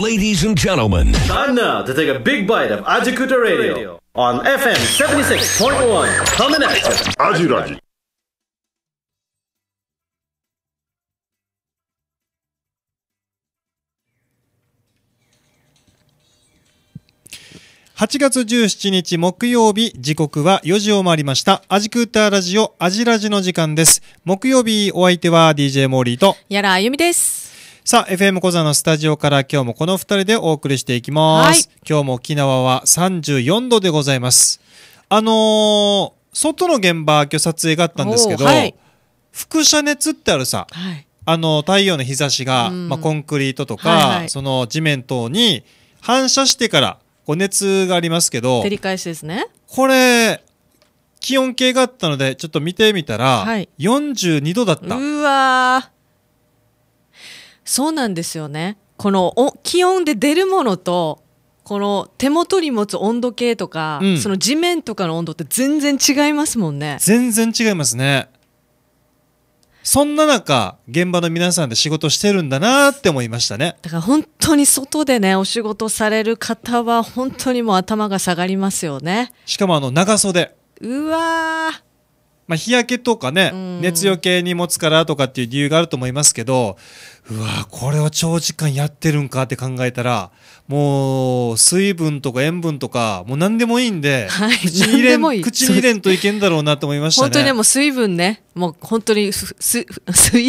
Ladies and gentlemen, time now to take a big bite of Ajikuta Radio on FM 76.1. Coming at Ajuraji. 8月17日木曜日時刻は4時を回りましたアジクーターラジオアジラジの時間です木曜日お相手は DJ モーリーとやらあゆみですさあ、FM 小座のスタジオから今日もこの二人でお送りしていきます。はい、今日も沖縄は34度でございます。あのー、外の現場、今日撮影があったんですけど、はい、輻射熱ってあるさ、はい、あの、太陽の日差しが、まあ、コンクリートとか、はいはい、その地面等に反射してから、熱がありますけど、照り返しですね。これ、気温計があったので、ちょっと見てみたら、はい、42度だった。うわー。そうなんですよねこの気温で出るものとこの手元に持つ温度計とか、うん、その地面とかの温度って全然違いますもんね全然違いますねそんな中現場の皆さんで仕事してるんだなって思いましたねだから本当に外でねお仕事される方は本当にもう頭が下がりますよねしかもあの長袖うわまあ、日焼けとかね熱よけに持つからとかっていう理由があると思いますけどうわこれは長時間やってるんかって考えたらもう水分とか塩分とかもう何でもいいんで、はい、口に入れん口に入れんといけんだろうなと思いましたね本当にでも水分ねもう本当にススイ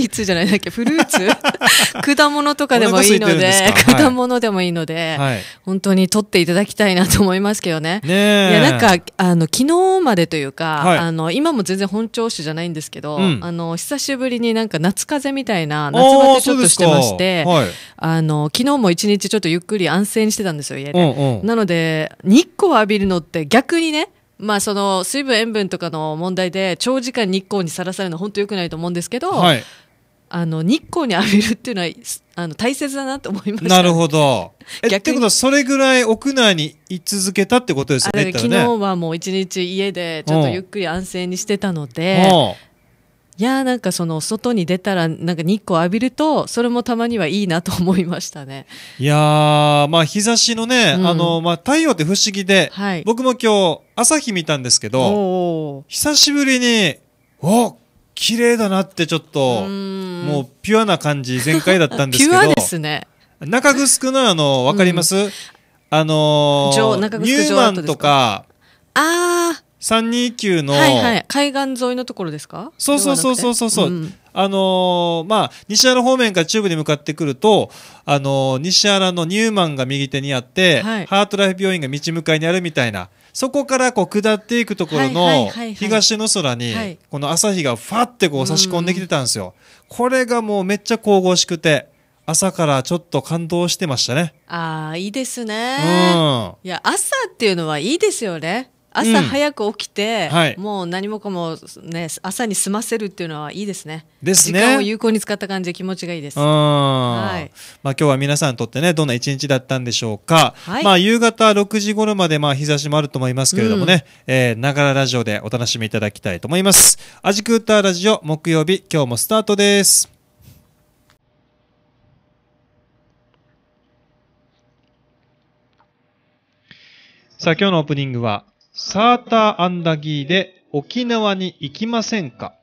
ーツじゃないだっけフルーツ 果物とかでもいいので、果物でもいいので、はい、本当に取っていただきたいなと思いますけどねねいやなんかあの昨日までというか、はい、あの今も全然本調子じゃないんですけど、うん、あの久しぶりになんか夏風邪みたいな夏バテとしてまして、はい、あの昨日も一日ちょっとゆっくり安静にしてたんですよ家で、うんうん、なので日光を浴びるのって逆にねまあ、その水分塩分とかの問題で長時間日光にさらされるのは本当よくないと思うんですけど、はい、あの日光に浴びるっていうのはあの大切だなと思いましたなるほど えってことはそれぐらい屋内に居続けたってことですよね昨日はもう一日家でちょっとゆっくり安静にしてたので、うんいやーなんかその外に出たらなんか日光浴びるとそれもたまにはいいなと思いましたねいやーまあ日差しのね、うん、あのまあ太陽って不思議で、はい、僕も今日朝日見たんですけど久しぶりにお綺麗だなってちょっともうピュアな感じ全開だったんですけど ピュアですね中城のあの分かります、うん、あのー、ニューマンとかああ329の、はいはい、海岸沿いのところですかそうそうそうそうそうそう、うん、あのー、まあ西原方面から中部に向かってくると、あのー、西原のニューマンが右手にあって、はい、ハートライフ病院が道向かいにあるみたいなそこからこう下っていくところの東の空にこの朝日がファってこう差し込んできてたんですよ、これがもうめっちゃ神々しくて朝からちょっと感動してましたねああいいですね、うん、いや朝っていうのはいいですよね朝早く起きて、うんはい、もう何もかも、ね、朝に済ませるっていうのはいいですね。ですね。時間を有効に使った感じで気持ちがいいです。はいまあ、今日は皆さんにとってね、どんな一日だったんでしょうか。はい、まあ、夕方6時頃まで、まあ、日差しもあると思いますけれどもね、えながらラジオでお楽しみいただきたいと思います。アジクーターラジオ木曜日、今日もスタートです。さあ、今日のオープニングは、サーターアンダギーで沖縄に行きませんか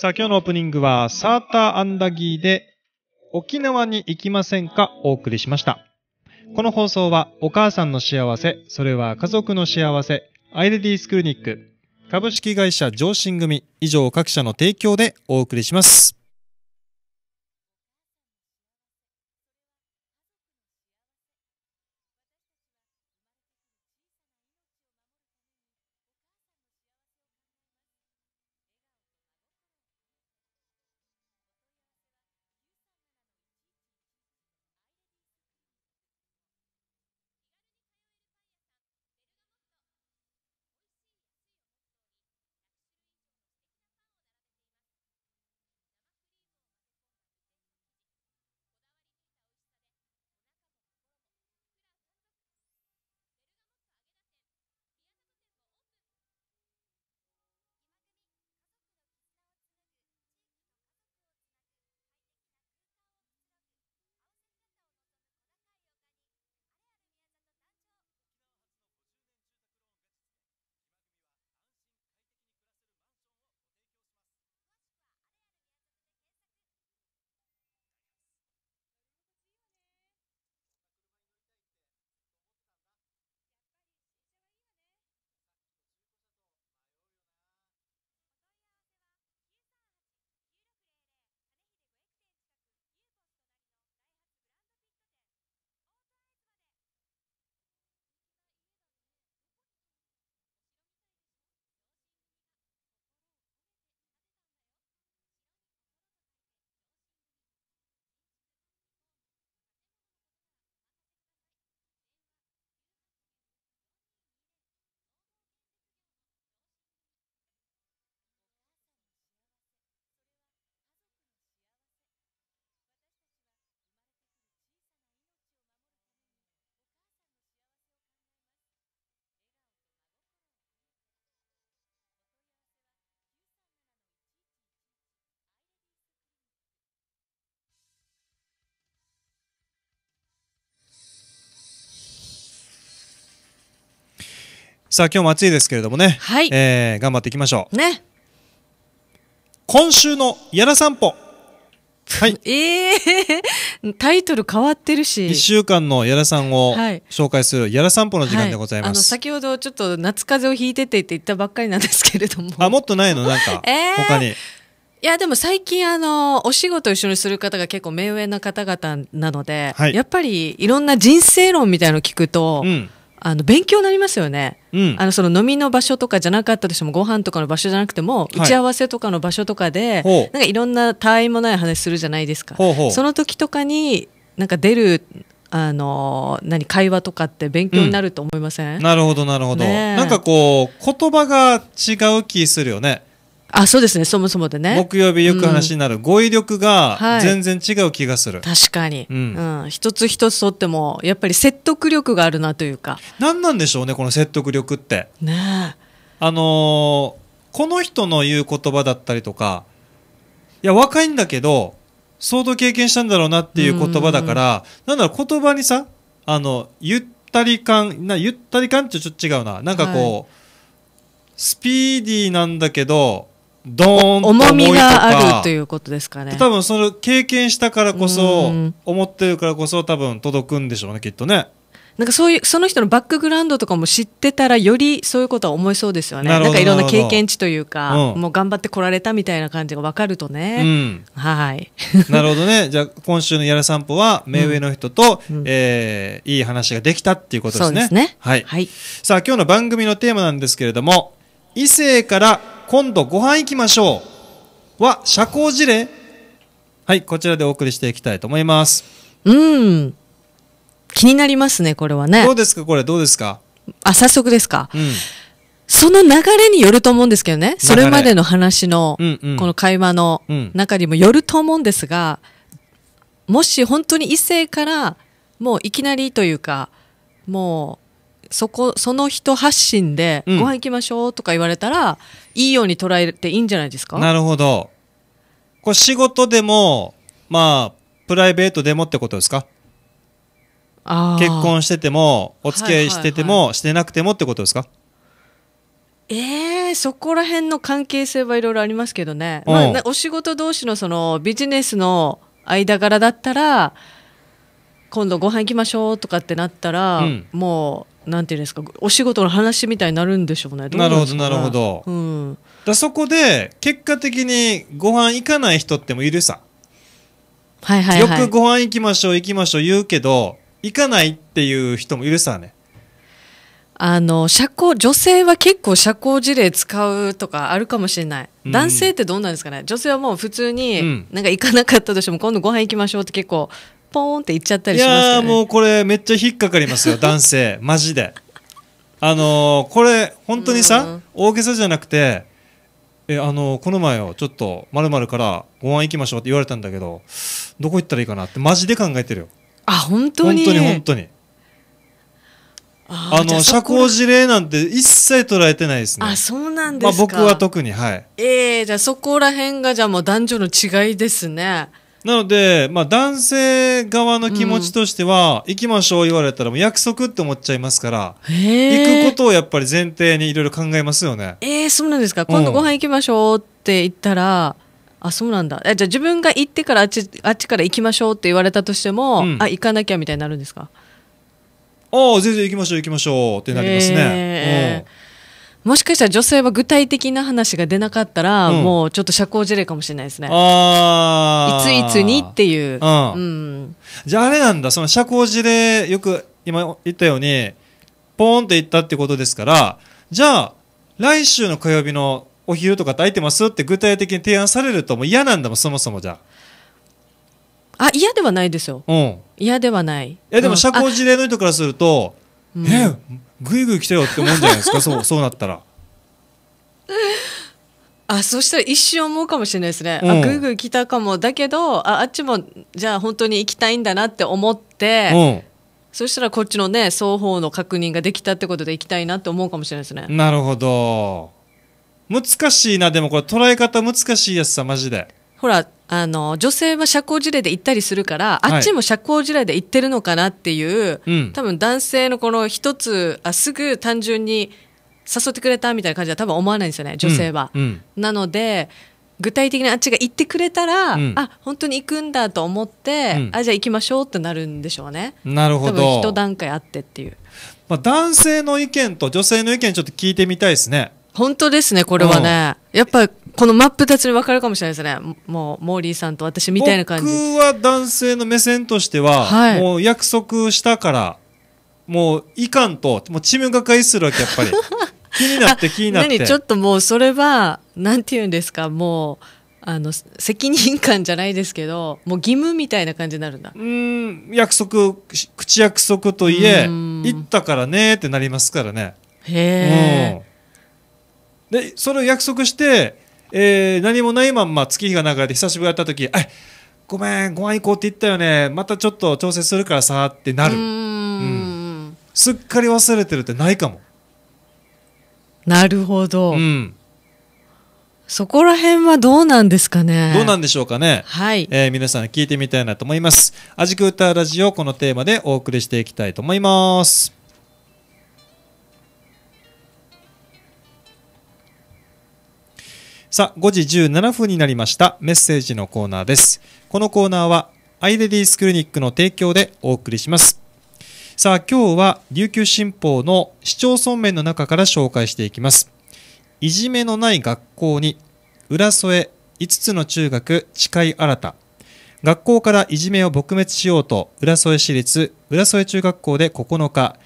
さあ、今日のオープニングは、サーターアンダギーで、沖縄に行きませんかお送りしました。この放送は、お母さんの幸せ、それは家族の幸せ、アイレディースクリニック、株式会社上進組、以上各社の提供でお送りします。さあ今日も暑いですけれどもね、はい、えー、頑張っていきましょう。ね。今週のやら散歩。はい。えー、タイトル変わってるし。一週間のやらさんを紹介するやら散歩の時間でございます。はいはい、あの先ほどちょっと夏風邪をひいててって言ったばっかりなんですけれども。あ、もっとないのなんか、えー、他に。いやでも最近あのお仕事一緒にする方が結構目上の方々なので、はい、やっぱりいろんな人生論みたいの聞くと、うんあの勉強になりますよね、うん、あのその飲みの場所とかじゃなかったとしてもご飯とかの場所じゃなくても、打ち合わせとかの場所とかで、はい、なんかいろんな他愛もない話するじゃないですかその時とかになんか出るあの何会話とかって勉強になると思いません、うん、なるほどなるほど、なんかこう言葉が違う気するよねあそうですねそもそもでね木曜日よく話になる、うん、語彙力が全然違う気がする、はい、確かに、うん、うん、一つ一つとってもやっぱり説得力があるなというか何なんでしょうねこの説得力ってねあのー、この人の言う言葉だったりとかいや若いんだけど相当経験したんだろうなっていう言葉だから、うん、なんだろう言葉にさあのゆったり感なゆったり感ってちょっと違うななんかこう、はい、スピーディーなんだけどドーンと重みがあるということですかね多分その経験したからこそ思ってるからこそ多分届くんでしょうねきっとねなんかそういうその人のバックグラウンドとかも知ってたらよりそういうことは思いそうですよねなんかいろんな経験値というか、うん、もう頑張ってこられたみたいな感じが分かるとね、うん、はい なるほどねじゃあ今週の「やら散歩は目上の人と、うん、えー、いい話ができたっていうことですね、ね、はい、はい、さあ今日の番組のテーマなんですけれども異性から「今度ご飯行きましょうは社交辞令はいこちらでお送りしていきたいと思いますうん気になりますねこれはねどうですかこれどうですかあ早速ですか、うん、その流れによると思うんですけどねそれまでの話の、うんうん、この会話の中にもよると思うんですが、もし本当に異性からもういきなりというかもうそこその人発信で、ん、ご飯行きましょうとか言われたらいいように捉えていいんじゃないですかなるほどこれ仕事でもまあプライベートでもってことですか結婚しててもお付き合いしてても、はいはいはい、してなくてもってことですかえー、そこら辺の関係性はいろいろありますけどね、まあ、お仕事同士のそのビジネスの間柄だったら今度ご飯行きましょうとかってなったら、うん、もなんていうんですかお仕事の話みたいになるんでしょうねなるほどなるほど、うん、だそこで結果的にご飯行かない人ってもいるさ、はいはい、はい、よくご飯行きましょう行きましょう言うけど行かないっていう人もいるさねあの社交女性は結構社交辞令使うとかあるかもしれない、男性ってどうなんですかね女性はもう普通に、なんか行かなかったとしても今度ご飯行きましょうって結構ポーンっていっちゃったりします、ね、いやもうこれめっちゃ引っかかりますよ 男性マジであのー、これ本当にさ、うん、大げさじゃなくてえあのー、この前をちょっとまるからご飯行きましょうって言われたんだけどどこ行ったらいいかなってマジで考えてるよあ本当に本当に本当にあの社交辞令なんて一切捉えてないですね。あ、そうなんですか。まあ、僕は特にはい。ええー、じゃあそこら辺がじゃあもう男女の違いですね。なので、まあ、男性側の気持ちとしては、行きましょう言われたらもう約束って思っちゃいますから、行くことをやっぱり前提にいろいろ考えますよね。えー、そうなんですか今度ご飯行きましょうって言ったら、あそうなんだえじゃあ自分が行ってからあっちあっちから行きましょうって言われたとしても、うん、あ行かなきゃみたいになるんですかああ全然行きましょう行きましょうってなりますね。えーうんもしかしたら女性は具体的な話が出なかったら、うんもうちょっと社交辞令かもしれないですね。ああいついつにっていう。うんうん。じゃああれなんだ、その社交辞令、よく今言ったように、ポーンって言ったってことですから、じゃあ、来週の火曜日のお昼とかって空いてますって具体的に提案されるともう嫌なんだもん、そもそもじゃあ、嫌ではないですよ。うん。嫌ではない。いやでも社交辞令の人からすると、うんえ、ぐいぐい来たよって思うんじゃないですか そうそうなったら。あそしたら一瞬思うかもしれないですね、うん、あぐいぐい来たかもだけどああっちもじゃあ本当に行きたいんだなって思って、うん、そしたらこっちのね双方の確認ができたってことで行きたいなって思うかもしれないですねなるほど難しいなでもこれ捉え方難しいやつさマジでほらあの女性は社交辞令で行ったりするから、あっちも社交辞令で行ってるのかなっていう、多分男性のこの一つあすぐ単純に誘ってくれたみたいな感じは多分思わないんですよね女性は。うん、なので具体的にあっちが行ってくれたら、うん、あ本当に行くんだと思って、あじゃあ行きましょうってなるんでしょうね。なるほど一段階あってっていう。まあ、男性の意見と女性の意見ちょっと聞いてみたいですね。本当ですねこれはね、やっぱこのマップたちに分かるかもしれないですね。もう、モーリーさんと私みたいな感じ。僕は男性の目線としては、はい、もう約束したから、もういかんと、もうチームがかいするわけ、やっぱり。気になって気になって。ちょっともうそれは、なんて言うんですか、もう、あの、責任感じゃないですけど、もう義務みたいな感じになるんだ。うん、約束、口約束といえ、行ったからねってなりますからね。へえ。で、それを約束して、えー、何もないまんま月日が流れて久しぶりやった時あごめんご飯行こうって言ったよねまたちょっと調整するからさってなるうんすっかり忘れてるってないかもなるほど、うん、そこら辺はどうなんですかねどうなんでしょうかねはい、えー、皆さん聞いてみたいなと思いますアジクータラジオこのテーマでお送りしていきたいと思いますさあ、5時17分になりました。メッセージのコーナーです。このコーナーは、アイレディースクリニックの提供でお送りします。さあ、今日は、琉球新報の市町村面の中から紹介していきます。いじめのない学校に、浦添5つの中学誓い新た。学校からいじめを撲滅しようと、浦添市立浦添中学校で9日、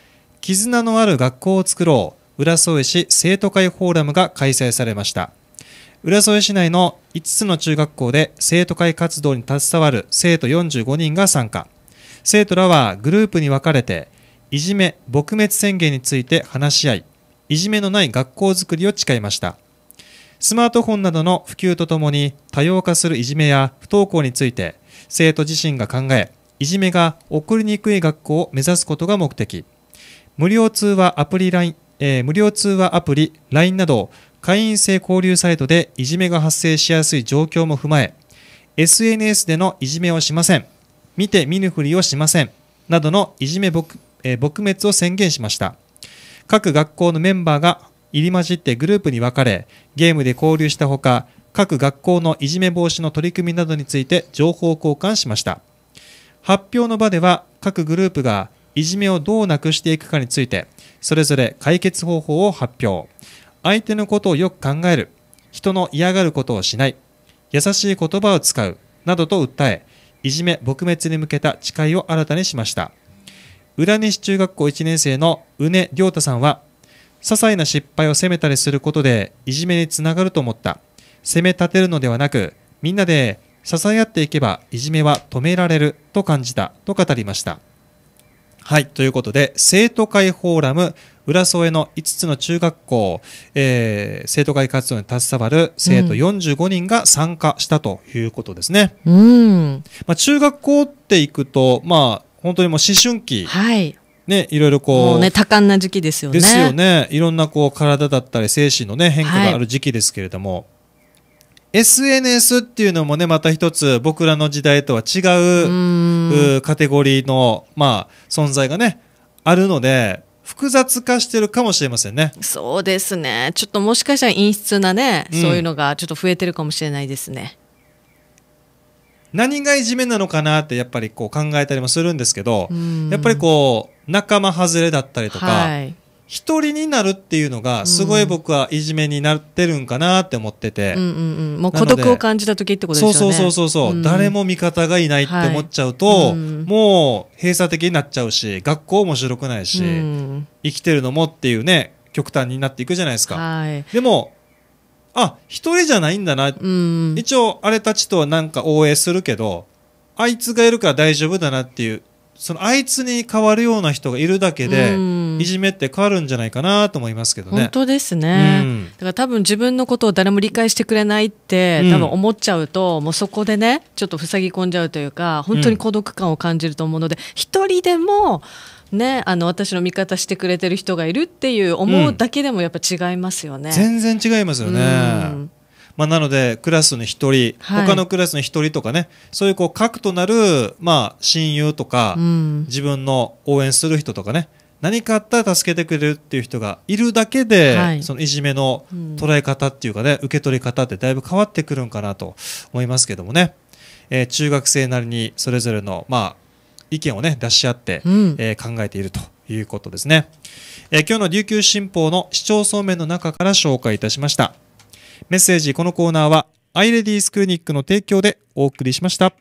絆のある学校を作ろう、浦添市生徒会フォーラムが開催されました。浦添市内の5つの中学校で生徒会活動に携わる生徒45人が参加生徒らはグループに分かれていじめ撲滅宣言について話し合いいじめのない学校づくりを誓いましたスマートフォンなどの普及とともに多様化するいじめや不登校について生徒自身が考えいじめが起こりにくい学校を目指すことが目的無料通話アプリ LINE、えー、無料通話アプリ LINE など会員制交流サイトでいじめが発生しやすい状況も踏まえ SNS でのいじめをしません見て見ぬふりをしませんなどのいじめ撲,、え撲滅を宣言しました各学校のメンバーが入り混じってグループに分かれゲームで交流したほか各学校のいじめ防止の取り組みなどについて情報交換しました発表の場では各グループがいじめをどうなくしていくかについてそれぞれ解決方法を発表相手のことをよく考える人の嫌がることをしない優しい言葉を使うなどと訴えいじめ撲滅に向けた誓いを新たにしました浦西中学校1年生の宇根亮太さんは些細な失敗を責めたりすることでいじめにつながると思った責め立てるのではなくみんなで支え合っていけばいじめは止められると感じたと語りましたはいということで生徒会フォーラム浦添の5つの中学校、えー、生徒会活動に携わる生徒45人が参加したということですね。うん、まあ、中学校っていくと、まあ、本当にもう思春期。はいね、いろいろこう。うね、多感な時期ですよね。ですよね。いろんなこう、体だったり、精神のね、変化がある時期ですけれども、はい SNS っていうのもね、また一つ僕らの時代とは違ううカテゴリーの、まあ、存在がね、あるので、複雑化してるかもしれませんね。そうですね。ちょっともしかしたら陰湿なね、うん、そういうのがちょっと増えてるかもしれないですね。何がいじめなのかなってやっぱりこう考えたりもするんですけど、やっぱりこう仲間外れだったりとか、はい、一人になるっていうのがすごい僕はいじめになってるんかなって思ってて、うんうんうん、もう孤独を感じた時ってことですよねそうそうそうそう、うん、誰も味方がいないって思っちゃうと、はいうん、もう閉鎖的になっちゃうし学校面白くないし、うん、生きてるのもっていうね極端になっていくじゃないですか、はい、でもあ一人じゃないんだな、一応あれたちとはなんか応援するけどあいつがいるから大丈夫だなっていうそのあいつに変わるような人がいるだけで、うん、いじめって変わるんじゃないかなと思いますけどね。本当ですね、うん、だから多分自分のことを誰も理解してくれないって、多分思っちゃうともうそこでねちょっと塞ぎ込んじゃうというか本当に孤独感を感じると思うので一、人でも、ね、あの私の味方してくれてる人がいるっていう思うだけでもやっぱ違いますよね。全然違いますよね。まあ、なのでクラスの1人、はい、他のクラスの1人とかねそういうこう核となる、まあ、親友とか、うん、自分の応援する人とかね何かあったら助けてくれるっていう人がいるだけで、はい、そのいじめの捉え方っていうかね、うん、受け取り方ってだいぶ変わってくるんかなと思いますけどもね、えー、中学生なりにそれぞれの、まあ、意見をね出し合って、うん、えー、考えているということですね、えー、今日の琉球新報の市町村面の中から紹介いたしました。メッセージこのコーナーはアイレディースクーニックの提供でお送りしました。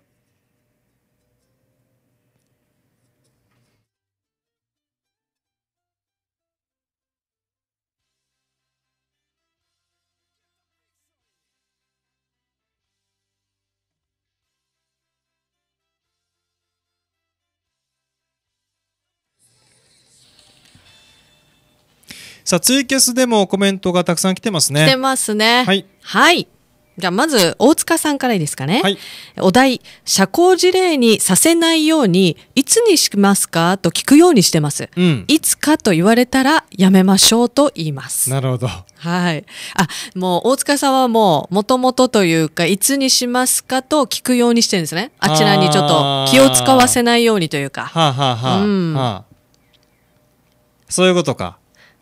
さあ、ツイキャスでもコメントがたくさん来てますね。来てますね。はい。はい。じゃあ、まず、大塚さんからいいですかね。はい、お題、社交辞令にさせないように、いつにしますかと聞くようにしてます、うん。いつかと言われたら、やめましょうと言います。なるほど。はい。あ、もう、大塚さんはもう、もともとというか、いつにしますかと聞くようにしてるんですね。あちらにちょっと気を使わせないようにというか。はあ、はあはあ、うんはあ、そういうことか。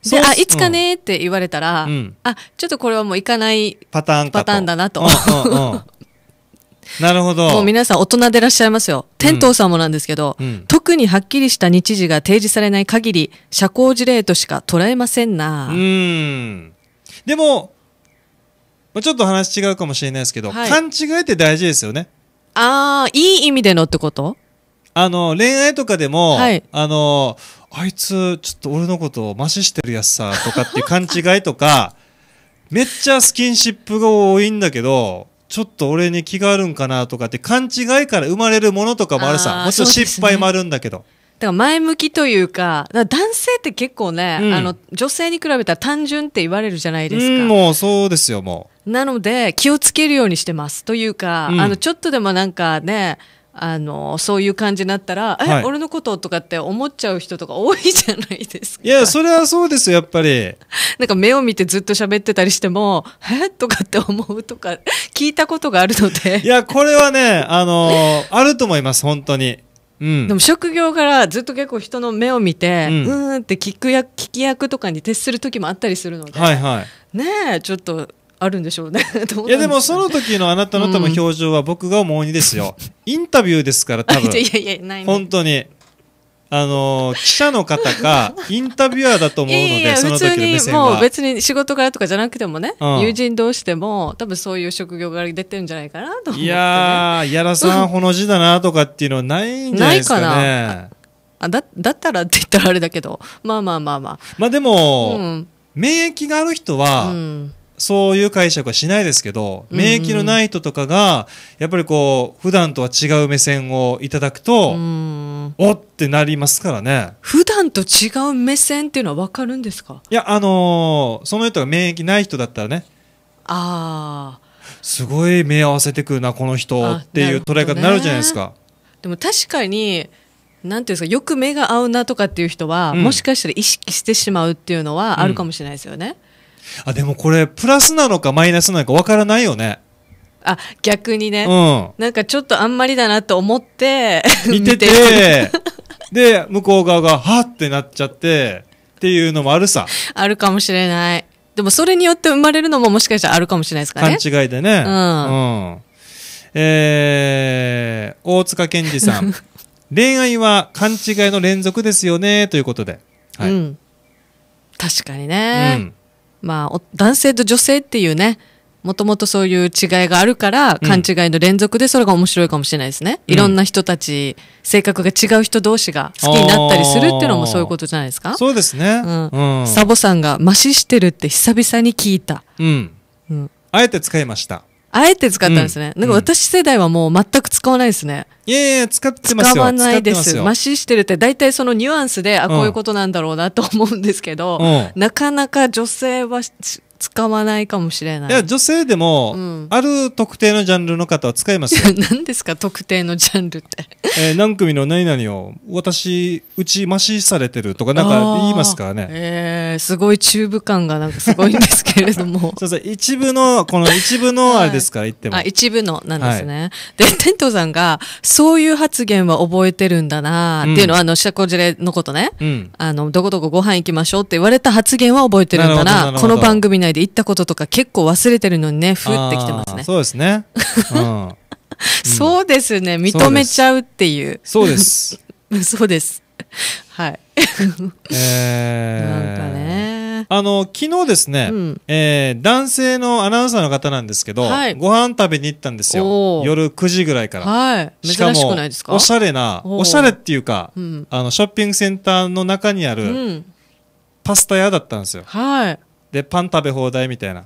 であいつかねって言われたら、うん、あちょっとこれはもう行かないパターンパターンだなと。う なるほど。もう皆さん大人でいらっしゃいますよ。天童さんもなんですけど、うん、特にはっきりした日時が提示されない限り、社交辞令としか捉えませんな。うん。でも、まあ、ちょっと話違うかもしれないですけど、はい、勘違いって大事ですよね。ああ、いい意味でのってことあの恋愛とかでも、はい、あのあいつちょっと俺のことをマシしてるやつさとかっていう勘違いとか めっちゃスキンシップが多いんだけどちょっと俺に気があるんかなとかって勘違いから生まれるものとかもあるさもちろん失敗もあるんだけど。だから前向きというか、か男性って結構ね、うん、あの、女性に比べたら単純って言われるじゃないですか。うん、もうそうですよ、もう。なので、気をつけるようにしてます。というか、うん、あの、ちょっとでもなんかね、あのそういう感じになったら、はい、え俺のこととかって思っちゃう人とか多いじゃないですかいやそれはそうですやっぱりなんか目を見てずっと喋ってたりしてもえとかって思うとか聞いたことがあるので いやこれはねあのあると思います本当にうん、でも職業からずっと結構人の目を見て、うん、うーんって聞くや聞き役とかに徹する時もあったりするので、はいはい、ねえちょっとあるんでしょうね う、ね、いやでもその時のあなたの多分表情は僕が思うにですよ、うん、インタビューですから多分いやいやいやない、本当にあの記者の方か インタビュアーだと思うのでいやその時の目線はもう別に仕事からとかじゃなくてもね、うん、友人同士でも多分そういう職業から出てるんじゃないかなと思って、ね、いやーやらさんほの字だなとかっていうのはないんじゃないですかね なあだだったらって言ったらあれだけどまあまあまあまあまあでも、うん、免疫がある人は、うんそういう解釈はしないですけど、免疫のない人とかが、やっぱりこう、普段とは違う目線をいただくと、おってなりますからね。普段と違う目線っていうのは分かるんですかいや、あのー、その人が免疫ない人だったらね。ああ。すごい目合わせてくるな、この人っていう捉え方になるじゃないですか。でも確かに、なんていうんですか、よく目が合うなとかっていう人は、うん、もしかしたら意識してしまうっていうのはあるかもしれないですよね。うんあでもこれプラスなのかマイナスなのかわからないよねあ逆にね、うん、なんかちょっとあんまりだなと思って 見ててで向こう側がはってなっちゃってっていうのもあるさあるかもしれないでもそれによって生まれるのももしかしたらあるかもしれないですかね勘違いでねうん、うん、えー、大塚健二さん 恋愛は勘違いの連続ですよねということで、はい、うん、確かにね、うんまあ、男性と女性っていうね、もともとそういう違いがあるから、勘違いの連続でそれが面白いかもしれないですね。うんいろんな人たち、性格が違う人同士が好きになったりするっていうのもそういうことじゃないですか。そうですね。うんサボさんが「まししてる」って久々に聞いた。うんうんあえて使いました。あえて使ったんですね、うん、なんか私世代はもう全く使わないですね、いやいや使ってますよ使わないですまししてるって大体そのニュアンスであこういうことなんだろうなと思うんですけど、なかなか女性は使わないかもしれないいや女性でも、うん、ある特定のジャンルの方は使いますよ 何ですか特定のジャンルって、えー、何組の何々を私うちましされてるとかなんか言いますからねえー、すごいチューブ感がなんかすごいんですけれども そうそう一部のこの一部のあれですから言っても、あ一部のなんですね、はい、でトウさんがそういう発言は覚えてるんだなっていうのは、うん、あの社交辞令のことね、うん、あのどこどこご飯行きましょうって言われた発言は覚えてるんだなこの番組内内で行ったこととか結構忘れてるのにね、ふってきてますね。そうですね。うん、そうですね。認めちゃうっていう。そうです。そうです。はい。えー、なんかね。あの、昨日ですね、うん、えー、男性のアナウンサーの方なんですけど、はい、ご飯食べに行ったんですよ。夜9時ぐらいから。はい。しかも、しかおしゃれな、おしゃれっていうか、うん、あの、ショッピングセンターの中にある、パスタ屋だったんですよ。はい。でパン食べ放題みたいな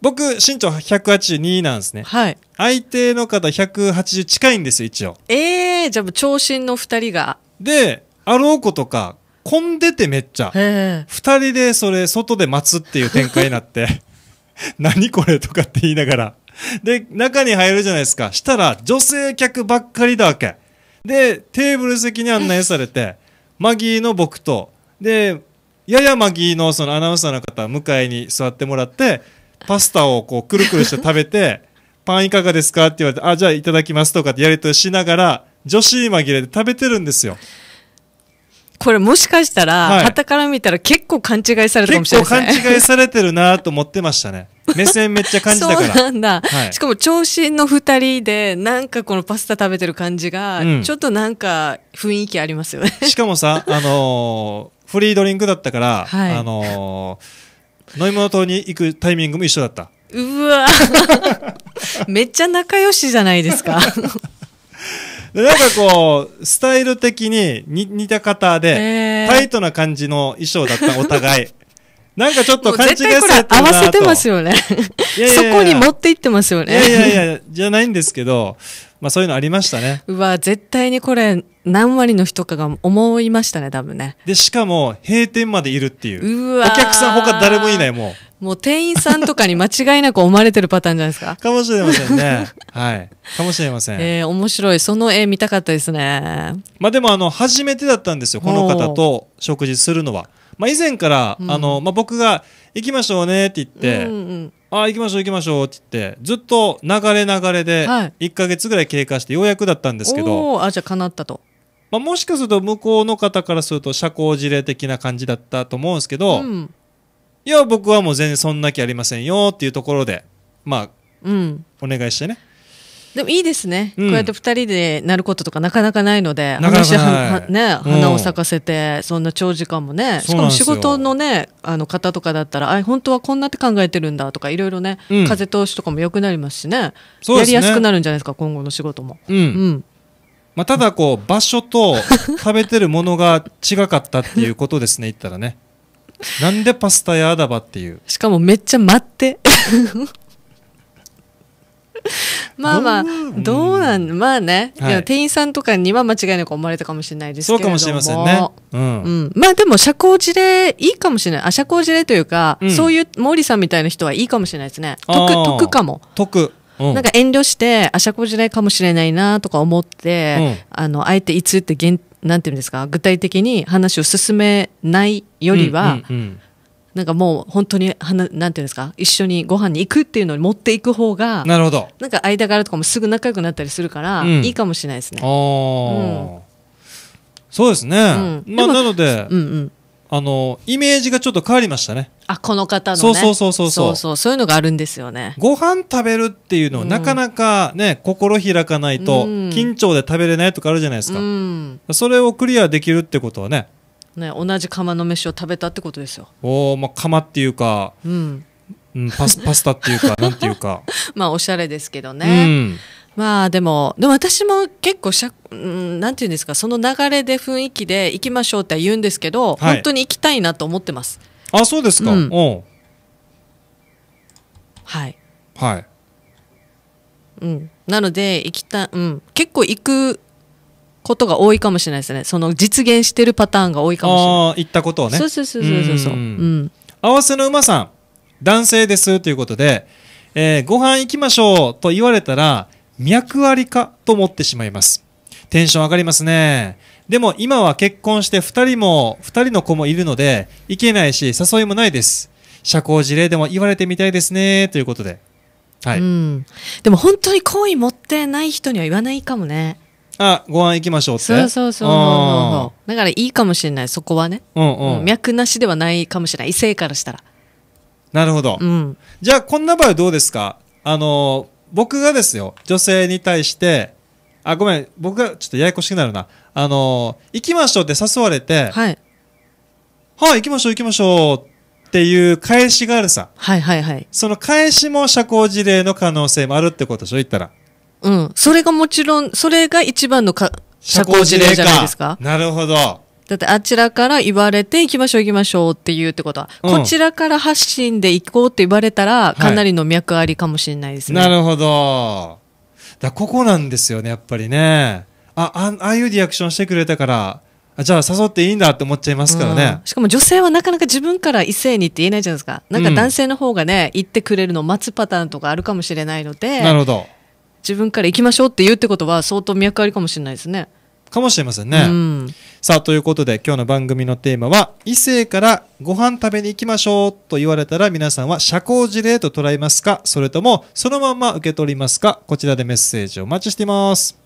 僕身長182なんですね、はい、相手の方180近いんですよ一応ええー、じゃあ長身の2人がであろうことか混んでてめっちゃ2人でそれ外で待つっていう展開になって 何これとかって言いながらで中に入るじゃないですかしたら女性客ばっかりだわけでテーブル席に案内されてマギーの僕とでややまぎのそのアナウンサーの方向かいに座ってもらってパスタをこうくるくるして食べて パンいかがですかって言われてあじゃあいただきますとかってやりとりしながら女子紛れで食べてるんですよ。これもしかしたら、はた、い、から見たら結構勘違いされたかもしれない、ね、結構勘違いされてるなと思ってましたね。目線めっちゃ感じたから。そうなんだ。はい、しかも長身の二人で、なんかこのパスタ食べてる感じが、うん、ちょっとなんか雰囲気ありますよね。しかもさ、あのーフリードリンクだったから、はい、あのー、飲み物島に行くタイミングも一緒だった。うわ めっちゃ仲良しじゃないですか。でなんかこう、スタイル的に似た方で、タイトな感じの衣装だったお互い。なんかちょっと勘違いされてる合わせてますよねいやそこに持っていってますよねいやいやいや、じゃないんですけど、まあそういうのありましたね。うわ、絶対にこれ何割の人かが思いましたね、多分ね。で、しかも閉店までいるっていう。うわ。お客さん他誰もいない、もう。もう店員さんとかに間違いなく思われてるパターンじゃないですか。かもしれませんね。はい。かもしれません。えー、面白い。その絵見たかったですね。まあでもあの、初めてだったんですよ。この方と食事するのは。まあ以前から、うん、あの、まあ僕が行きましょうねって言って、うんうんあ行きましょう行きましょうって言ってずっと流れ流れで1か月ぐらい経過してようやくだったんですけど、はい、あじゃあかなったと、まあ、もしかすると向こうの方からすると社交辞令的な感じだったと思うんですけど、うん、いや僕はもう全然そんな気ありませんよっていうところでまあ、うん、お願いしてねでもいいですね、うん、こうやって二人でなることとかなかなかないので、なかなか話はね、花を咲かせて、そんな長時間もね、しかも仕事のね、あの方とかだったら、あ、本当はこんなって考えてるんだとか、いろいろね、うん、風通しとかも良くなりますしね、ねやりやすくなるんじゃないですか、今後の仕事も。うん。まあ、ただこう、場所と食べてるものが違かったっていうことですね、言ったらね。なんでパスタ屋だばっていう。しかもめっちゃ待って。まあまあ、どうなんまあね、はい、店員さんとかには間違いなく思われたかもしれないですけどそうかもしれませんね。うん。うん、まあでも、社交辞令いいかもしれない。あ、社交辞令というか、うん、そういう毛利さんみたいな人はいいかもしれないですね。得、得かも。得。なんか遠慮して、あ、社交辞令かもしれないなとか思って、あの、あえていつってなんていうんですか具体的に話を進めないよりは、うんうんうん、なんかもう本当にはななんていうんですか一緒にご飯に行くっていうのに持っていく方がなるほどなんか間柄とかもすぐ仲良くなったりするから、うん、いいかもしれないですね。あうん、そうですね、うん、まあ、なので、うんうん、あのイメージがちょっと変わりましたね。あこの方の、ね、そうそうそうそうそうそうそういうのがあるんですよねご飯食べるっていうのはなかなかね、心開かないと緊張で食べれないとかあるじゃないですか、うん、それをクリアできるってことはねね、同じ釜の飯を食べたってことですよ。おお、まあ、釜っていうか、うん、うん、パス、パスタっていうか、なんていうか。まあ、おしゃれですけどね。うん、まあ、でも、でも、私も結構しゃ、うん、なんていうんですか、その流れで雰囲気で行きましょうって言うんですけど、はい、本当に行きたいなと思ってます。あ、そうですか。うん、おはい。はい。うん、なので、行きた、うん、結構行くことが多いかもしれないですね。その実現してるパターンが多いかもしれない。ああ、言ったことをね。そうそうそうそうそう。うんうん合わせの馬さん、男性ですということで、えー、ご飯行きましょうと言われたら、脈ありかと思ってしまいます。テンション上がりますね。でも今は結婚して2人も、2人の子もいるので、行けないし、誘いもないです。社交辞令でも言われてみたいですね、ということで。はい。うん。でも本当に好意持ってない人には言わないかもね。あご飯行きましょうってそうそうそうだからいいかもしれないそこはね、うんうん、脈なしではないかもしれない異性からしたらなるほど、うん、じゃあこんな場合どうですかあの僕がですよ女性に対してあごめん僕がちょっとややこしくなるなあの行きましょうって誘われてはいはい、行きましょう行きましょうっていう返しがあるさはいはいはいその返しも社交辞令の可能性もあるってことでしょ言ったらうん。それがもちろん、それが一番のか社交辞令じゃないですか。なるほど。だってあちらから言われて行きましょう行きましょうっていうってことは、うん、こちらから発信で行こうって言われたら、かなりの脈ありかもしれないですね。はい、なるほど。だここなんですよね、やっぱりね。あ、あああいうリアクションしてくれたから、あじゃあ誘っていいんだって思っちゃいますからね、うん、しかも女性はなかなか自分から異性にって言えないじゃないですか。なんか男性の方がね、うん、言ってくれるのを待つパターンとかあるかもしれないので。なるほど。自分から行きましょうって言うってことは相当脈ありかもしれないですね。かもしれませんね。うん、さあ、ということで今日の番組のテーマは、異性からご飯食べに行きましょうと言われたら皆さんは社交辞令と捉えますかそれともそのまま受け取りますかこちらでメッセージをお待ちしています。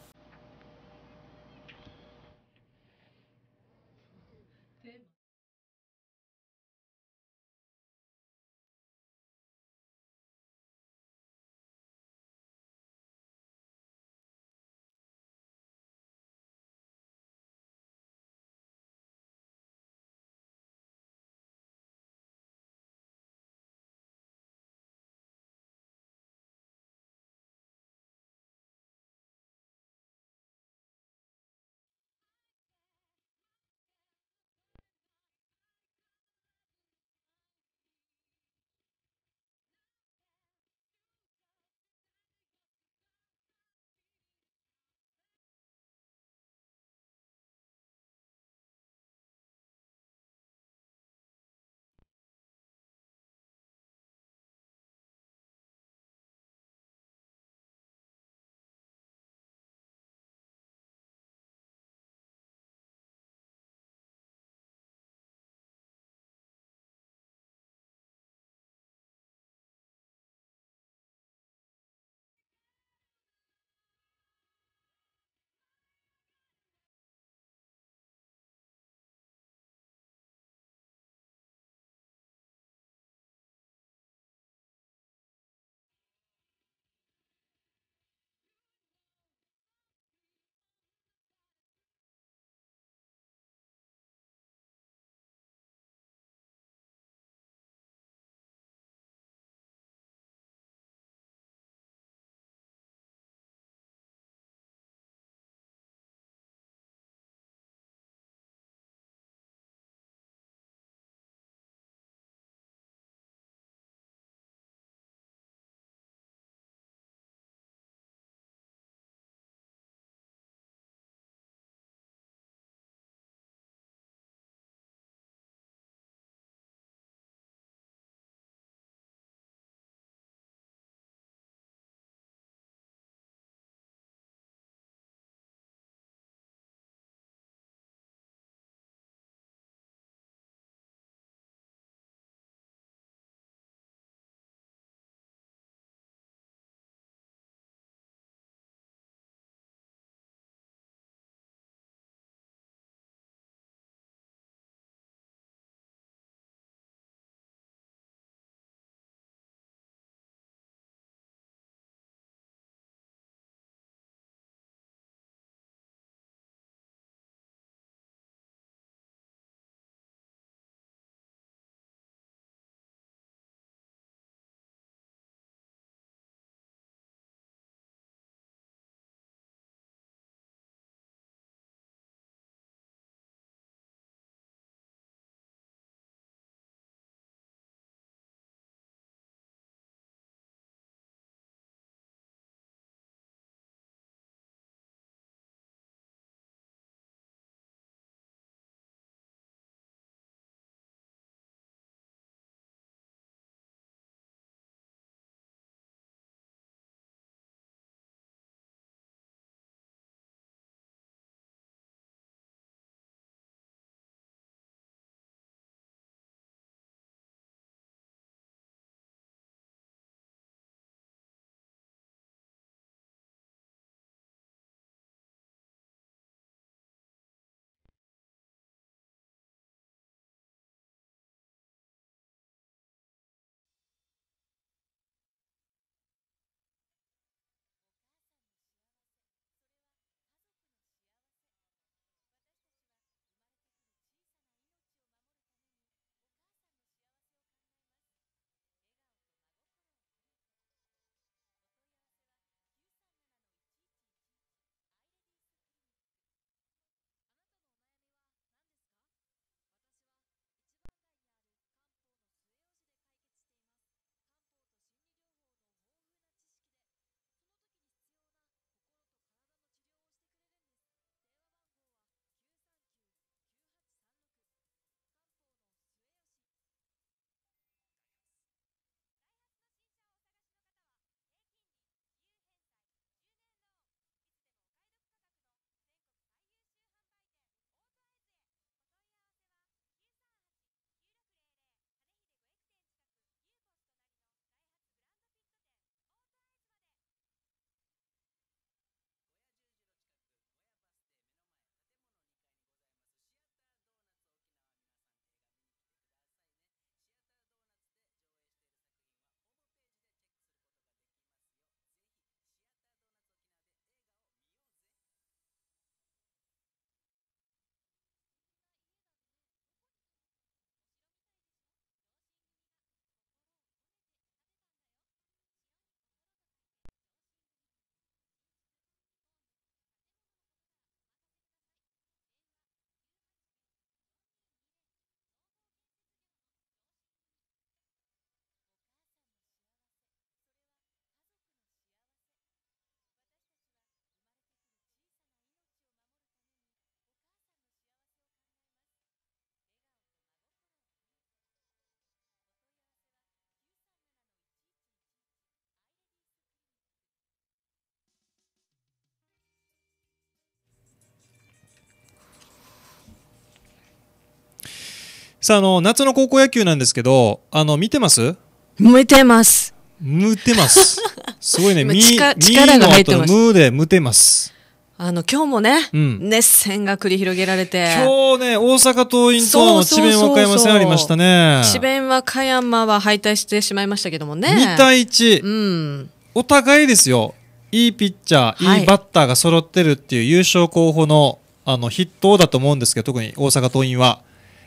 さあ、あの、夏の高校野球なんですけど、あの、見てます見てます。むてます。すごいね。み、力が入ってます。むでむてます。あの、今日もね、うん、熱戦が繰り広げられて。今日ね、大阪桐蔭との智弁和歌山戦ありましたね。智弁和歌山は敗退してしまいましたけどもね。2対1。うん。お互いですよ。いいピッチャー、はい、いいバッターが揃ってるっていう優勝候補の、あの、筆頭だと思うんですけど、特に大阪桐蔭は。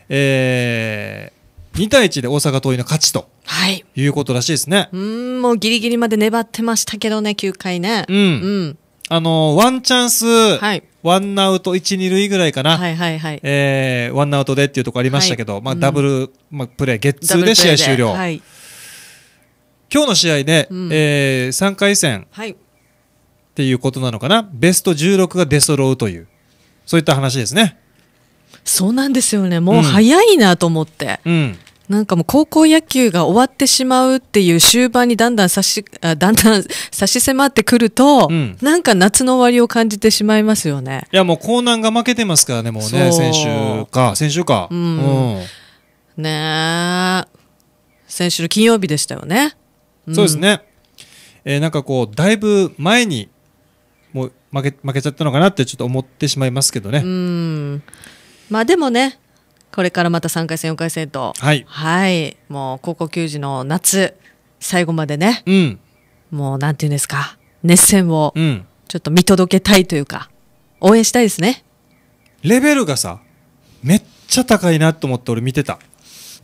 えー、2対1で大阪桐蔭の勝ちと。はい。いうことらしいですね。うん、もうギリギリまで粘ってましたけどね、9回ね。うん。うん。あの、ワンチャンス、はい、ワンアウト1、2塁ぐらいかな。はいはいはい。えー、ワンアウトでっていうとこありましたけど、はい、まあダブル、うん、まあプレー、ゲッツーで試合終了。はい。今日の試合で、うん、えー、3回戦。はい。っていうことなのかな。ベスト16が出揃うという、そういった話ですね。そうなんですよねもう早いなと思って、うん、なんかもう高校野球が終わってしまうっていう終盤にだんだん差しあだんだん 差し迫ってくると、うん、なんか夏の終わりを感じてしまいますよねいやもう江南が負けてますからねもうね先週か先週か、うん、うん、ね先週の金曜日でしたよね、そうですね、えー、なんかこうだいぶ前にもう負け負けちゃったのかなってちょっと思ってしまいますけどねうんまあでもねこれからまた3回戦4回戦とはい、もう高校球児の夏最後までね、うん、もうなんていうんですか熱戦をちょっと見届けたいというか、応援したいですねレベルがさめっちゃ高いなと思って俺見てた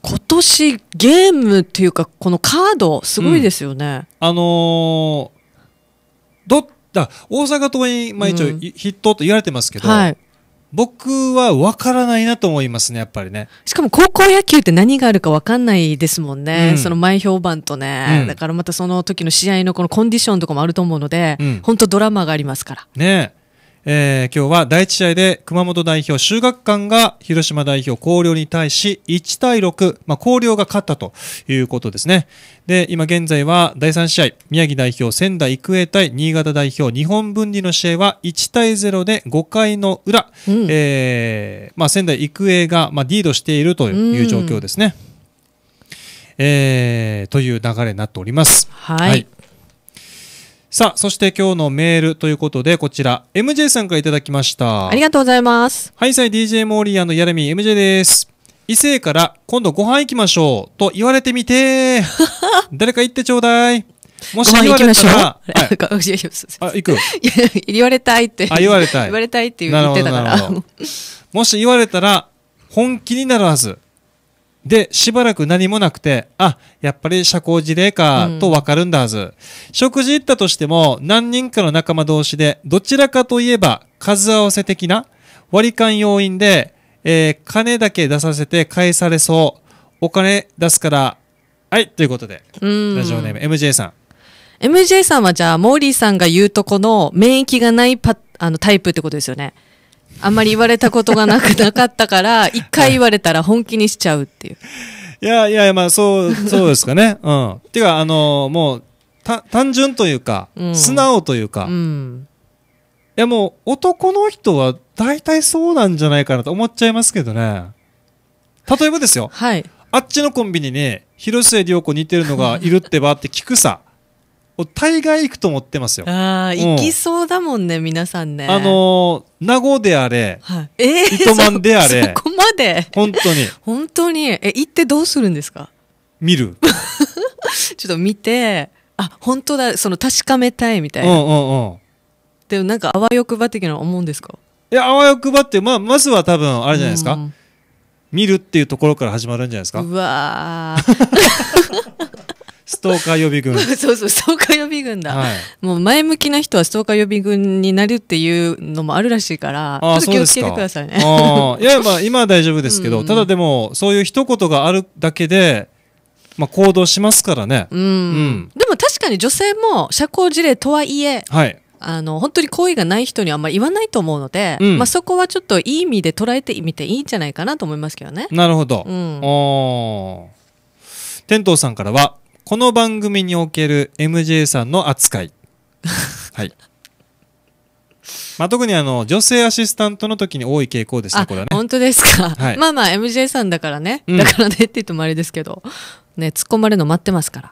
今年ゲームっていうかこのカードすごいですよね、うん、あのー、どだ大阪桐蔭、まあ、一応、う筆頭と言われてますけど、はい、僕は分からないなと思いますね、やっぱりね。しかも高校野球って何があるか分かんないですもんね、うん、その前評判とね、うん、だからまたその時の試合のこのコンディションとかもあると思うので、うん、本当ドラマがありますから。ねえ。えー、今日は第1試合で熊本代表修学館が広島代表広陵に対し1対6、まあ、広陵が勝ったということですね。で、今現在は第3試合、宮城代表仙台育英対新潟代表日本分離の試合は1対0で5回の裏、うん、えー、まあ、仙台育英が、まあ、リードしているという状況ですね。うん、えー、という流れになっております。はい、はいさあ、そして今日のメールということで、こちら、MJ さんからいただきました。ありがとうございます。ハイサイ DJ モーリーのヤレミ MJ です。異性から今度ご飯行きましょうと言われてみて 誰か行ってちょうだい。もし言われたら、きましょう。あ、行く言われたいって。あ、言われたい。言われたいって言ってたから。もし言われたら、本気になるはず。で、しばらく何もなくて、あ、やっぱり社交辞令か、とわかるんだはず、うん、食事行ったとしても、何人かの仲間同士で、どちらかといえば、数合わせ的な割り勘要因で、えー、金だけ出させて返されそう。お金出すから、はい、ということで、ラジオネーム MJ さん。MJ さんはじゃあ、モーリーさんが言うとこの免疫がないパあのタイプってことですよね。あんまり言われたことがなくなかったから、一回言われたら本気にしちゃうっていう。いやいや、まあ、そう、そうですかね。うん。てか、あのもう、た、単純というか、素直というか、うん、いや、もう、男の人は大体そうなんじゃないかなと思っちゃいますけどね。例えばですよ。はい。あっちのコンビニに、広末涼子似てるのがいるってばって聞くさ。大概行くと思ってますよ。ああ、行きそうだもんね、皆さんね。あのー、名護であれ、はい、えー、糸満であれ。そ こまで。本当に。本当に。え、行ってどうするんですか見る。ちょっと見て、あ、本当だ、その確かめたいみたいな。うんうんうん。でもなんか、あわよくば的な思うんですかいや、あわよくばって、まあ、まずは多分、あれじゃないですか、うん、見るっていうところから始まるんじゃないですかうわー。ストーカー予備軍 そうそうストーカー予備軍だ、はい、もう前向きな人はストーカー予備軍になるっていうのもあるらしいからちょっと気をつけてくださいねいやまあ今は大丈夫ですけど、うん、ただでもそういう一言があるだけでまあ、行動しますからね、うん、うん、でも確かに女性も社交辞令とはいえ、はい、あの本当に好意がない人にはあんまり言わないと思うので、うん、まあ、そこはちょっといい意味で捉えてみていいんじゃないかなと思いますけどね。なるほど、うん、お天童さんからはこの番組における MJ さんの扱い。はい。まあ、特にあの女性アシスタントの時に多い傾向ですね、これはね。本当ですか、はい、まあまあ、MJ さんだからね、だからねって言ってもあれですけど、うん、ね、突っ込まれるの待ってますか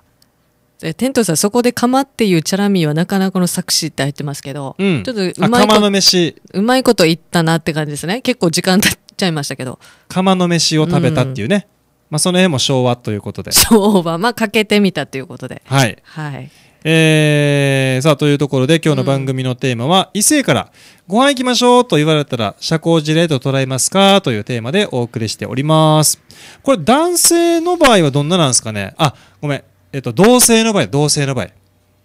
ら。テントさん、そこで釜っていうチャラミーはなかなかの作詞って入ってますけど、うん、ちょっとうまいことの飯うまいこと言ったなって感じですね。結構時間経っちゃいましたけど。釜の飯を食べたっていうね。うんまあ、その絵も昭和ということで昭和まあかけてみたということではい、はいえー、さあというところで今日の番組のテーマは、うん、異性から「ご飯行きましょう」と言われたら社交辞令と捉えますかというテーマでお送りしておりますこれ男性の場合はどんななんですかねあごめんえっと同性の場合同性の場合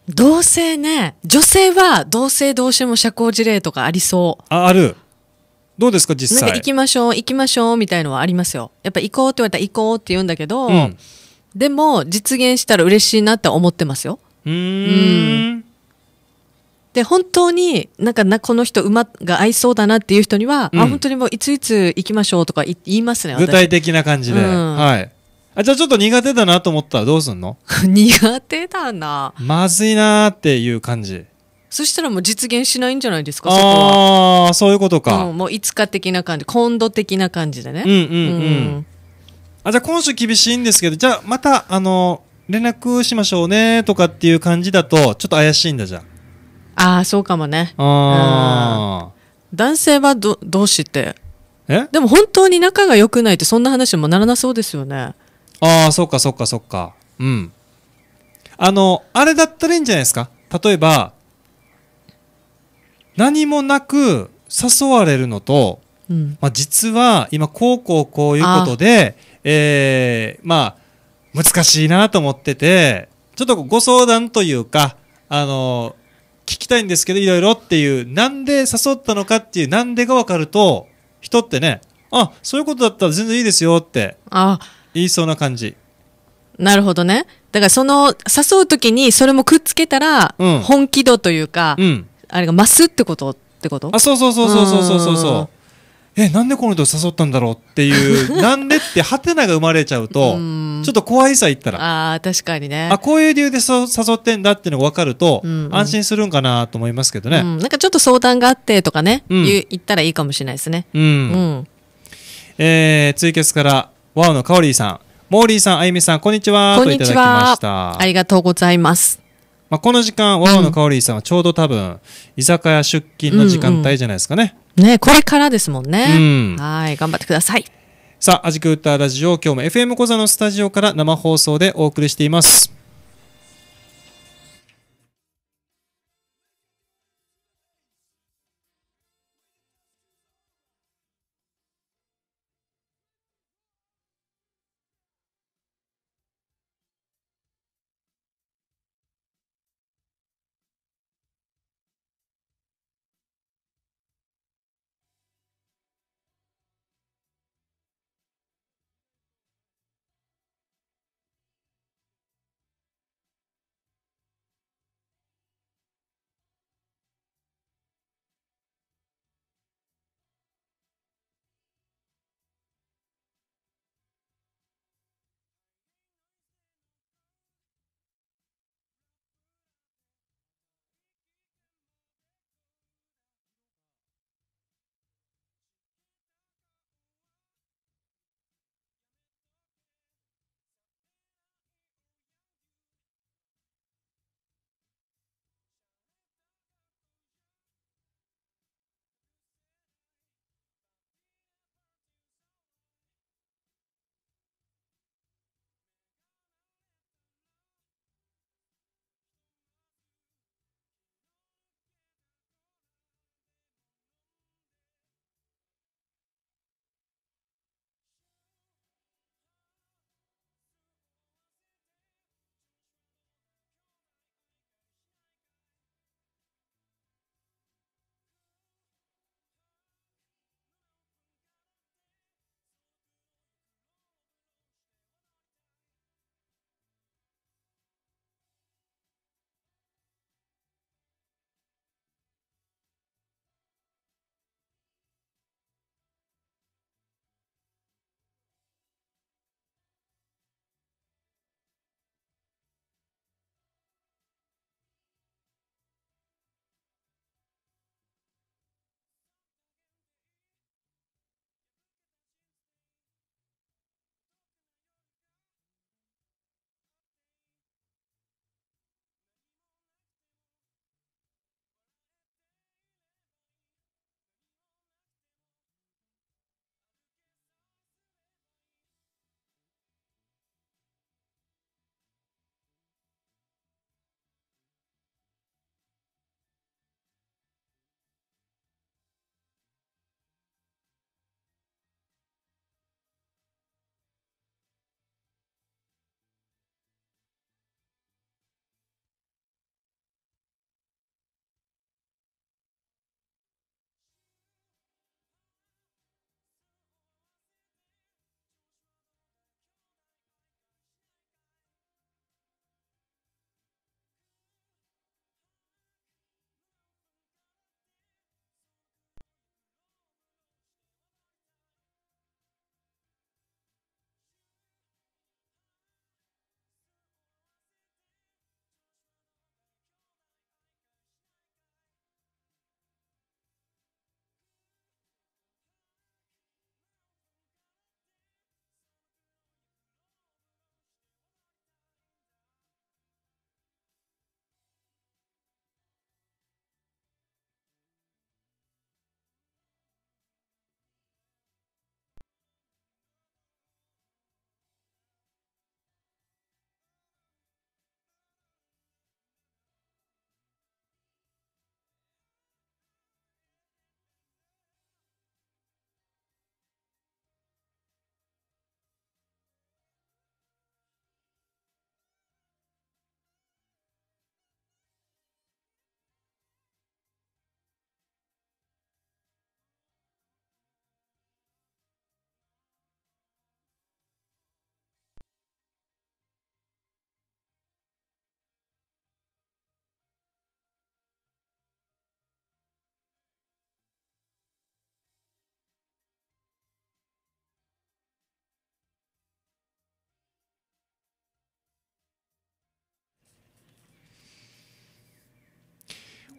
同性ね女性は同性同士も社交辞令とかありそうああるどうですか実際、行きましょう行きましょうみたいのはありますよやっぱ行こうって言われたら行こうって言うんだけど、うん、でも実現したら嬉しいなって思ってますようんで本当になんかなこの人馬が合いそうだなっていう人には、うん、あ本当にもういついつ行きましょうとか言いますね具体的な感じで、うん、はいあじゃあちょっと苦手だなと思ったらどうすんの 苦手だなまずいなーっていう感じそしたらもう実現しないんじゃないですかああそういうことか、うん、もういつか的な感じ今度的な感じでねうんうんうん、うん、あじゃあ今週厳しいんですけどじゃあまたあの連絡しましょうねとかっていう感じだとちょっと怪しいんだじゃあああそうかもねああ男性はどどうしてえでも本当に仲が良くないってそんな話もならなそうですよねああそっかそっかそっかうんあのあれだったらいいんじゃないですか例えば何もなく誘われるのと、うん、まあ、実は今こうこうこういうことで、えー、まあ難しいなと思っててちょっとご相談というかあの聞きたいんですけどいろいろっていうなんで誘ったのかっていうなんでが分かると人ってねあそういうことだったら全然いいですよって言いそうな感じなるほどねだからその誘う時にそれもくっつけたら、本気度というか、うん、あれが増すってことってことあそうそうそうそうそうそうそうそうえなんでこの人誘ったんだろうっていう なんでってハテナが生まれちゃうとちょっと怖いさ言ったらあ確かにねあこういう理由でそ誘ってんだっていうのが分かると、うんうん、安心するんかなと思いますけどね、うん、なんかちょっと相談があってとかね、うん、言ったらいいかもしれないですねうん、うん、えー、ツイキャスからワオのカオリーさんモーリーさんあゆみさんこんにちはこんにちはありがとうございますまあ、この時間、わおのかおりさんはちょうど多分、居酒屋出勤の時間帯じゃないですかね。うんうん、ねこれからですもんね。うん、はい、頑張ってください。さあ、アジクたラジオ、今日も FM 小座のスタジオから生放送でお送りしています。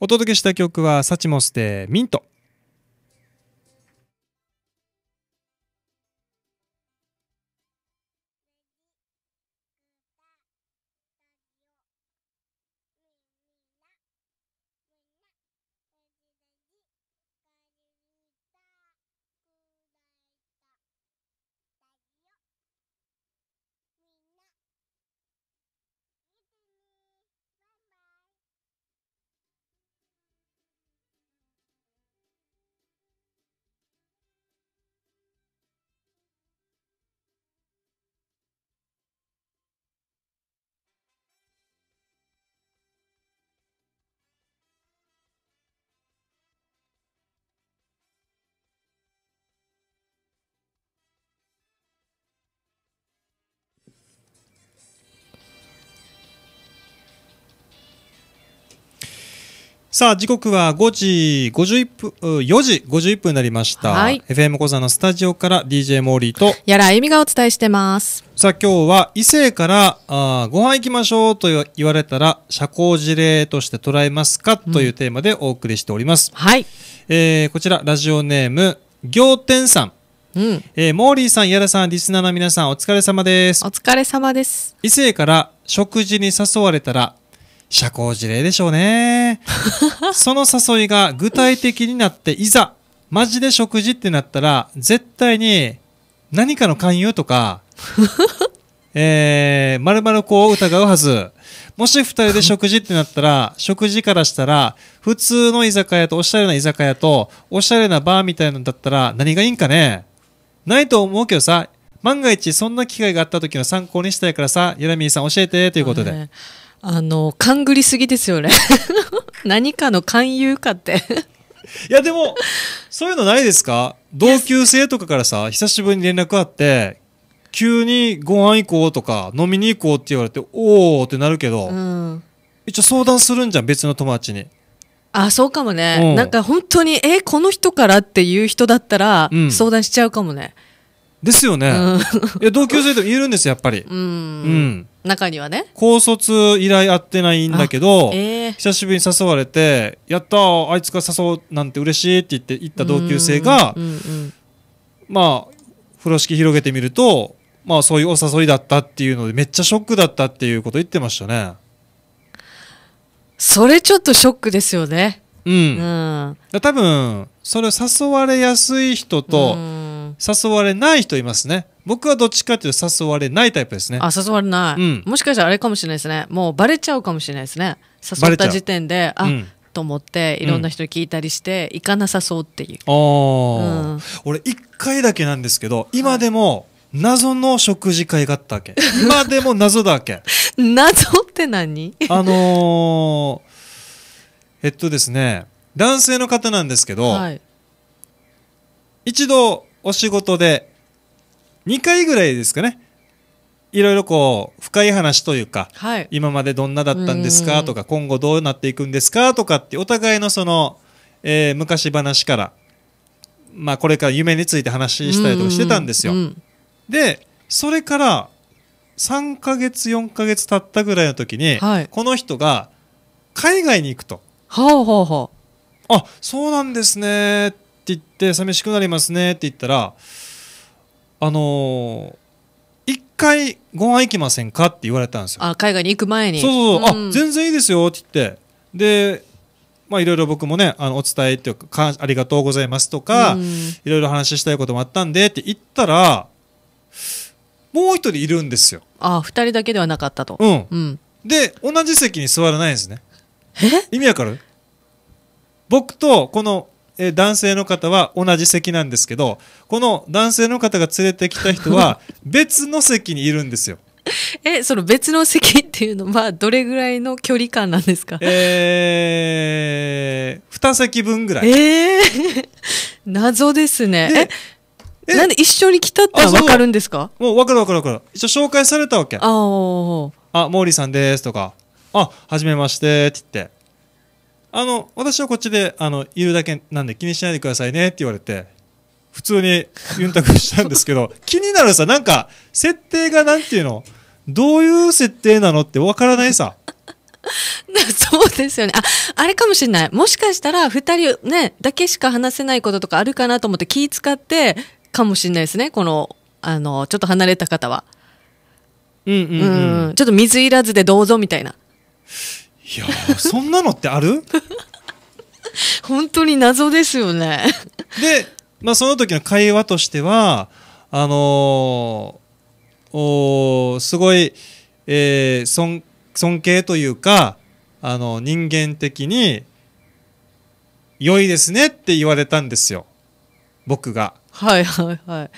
お届けした曲はサチモスでミントさあ、時刻は5時51分、4時51分になりました。はい、FM 小座のスタジオから DJ モーリーと、やらゆみがお伝えしてます。さあ、今日は異性から、あご飯行きましょうと言われたら、社交辞令として捉えますか、というテーマでお送りしております。うん、はい。えー、こちら、ラジオネーム、行天さん。うん、えー、モーリーさん、やらさん、リスナーの皆さん、お疲れ様です。お疲れ様です。異性から食事に誘われたら、社交辞令でしょうね。その誘いが具体的になって、いざ、マジで食事ってなったら、絶対に何かの勧誘とか、えー、まるまるこう疑うはず。もし二人で食事ってなったら、食事からしたら、普通の居酒屋とおしゃれな居酒屋と、おしゃれなバーみたいなのだったら何がいいんかねないと思うけどさ、万が一そんな機会があった時の参考にしたいからさ、ヤラミーさん教えて、ということで。あの勘ぐりすぎですよね 何かの勧誘かっていやでもそういうのないですか同級生とかからさ久しぶりに連絡あって急にご飯行こうとか飲みに行こうって言われておおってなるけど、うん、一応相談するんじゃん別の友達にあそうかもね、なんか本当にえこの人からっていう人だったら、相談しちゃうかもねですよね、うん、いや同級生でもいるんですやっぱりうん、うん中にはね高卒依頼合ってないんだけど、えー、久しぶりに誘われて「やったあいつが誘うなんて嬉しい」って言って行った同級生が、うんうん、まあ風呂敷広げてみるとまあそういうお誘いだったっていうのでめっちゃショックだったっていうこと言ってましたねそれちょっとショックですよねうん、うん、多分それ誘われやすい人と、うん誘われない人いますね僕はどっちかというと誘われないタイプですねあ誘われない、うん、もしかしたらあれかもしれないですねもうバレちゃうかもしれないですね誘った時点であ、うん、と思っていろんな人に聞いたりして、うん、行かなさそうっていうああ、うん、俺一回だけなんですけど今でも謎の食事会があったわけ今でも謎だわけ 謎って何あのー、えっとですね男性の方なんですけど、はい、一度お仕事で2回ぐらいですかねいろいろこう深い話というか、はい、今までどんなだったんですかとか今後どうなっていくんですかとかってお互いのその、えー、昔話から、まあ、これから夢について話したりとかしてたんですよ。でそれから3か月4か月経ったぐらいの時に、はい、この人が海外に行くと。あはあはあ。あそうなんですねって言って寂しくなりますねって言ったらあのー、一回ご飯行きませんかって言われたんですよあ海外に行く前にそうそうそう、うん、あ全然いいですよって言ってでまあいろいろ僕もねあのお伝えっていうかありがとうございますとか、いろいろ話したいこともあったんでって言ったらもう一人いるんですよああ二人だけではなかったとうん、うん、で同じ席に座らないんですねえ意味わかる僕とこのえ男性の方は同じ席なんですけど、この男性の方が連れてきた人は 別の席にいるんですよ。え、その別の席っていうのはどれぐらいの距離感なんですかえー、2席分ぐらい。えー、謎ですね。えなんで一緒に来たってわかるんですかもうわかるわかるわかる。一応紹介されたわけ。あ、あ、毛利さんですとか、あ、はじめましてって言って。あの、私はこっちで、あの、いるだけなんで気にしないでくださいねって言われて、普通にユンタクしたんですけど、気になるさ、なんか、設定がなんていうの、どういう設定なのってわからないさ。そうですよね。あ、あれかもしれない。もしかしたら、二人ね、だけしか話せないこととかあるかなと思って気使って、かもしれないですね。この、あの、ちょっと離れた方は。うんうん、うん、うん。ちょっと水いらずでどうぞみたいな。いやそんなのってある 本当に謎ですよね で、まあ、その時の会話としてはあのー、おすごい、えー、尊尊敬というかあの人間的に良いですねって言われたんですよ僕が。はいはいはい。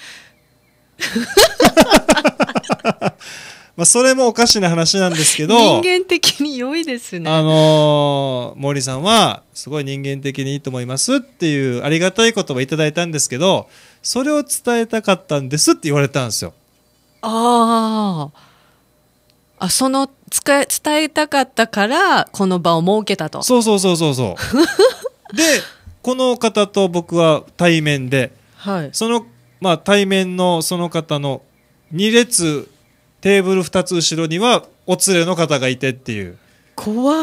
まあ、それもおかしな話なんですけど人間的に良いですねあのー、森さんはすごい人間的にいいと思いますっていうありがたい言葉いただいたんですけどそれを伝えたかったんですって言われたんですよああその伝えたかったからこの場を設けたとそうそうそうそうそう でこの方と僕は対面で、はい、そのまあ対面のその方の2列テーブル2つ後ろにはお連れの方がいてっていう怖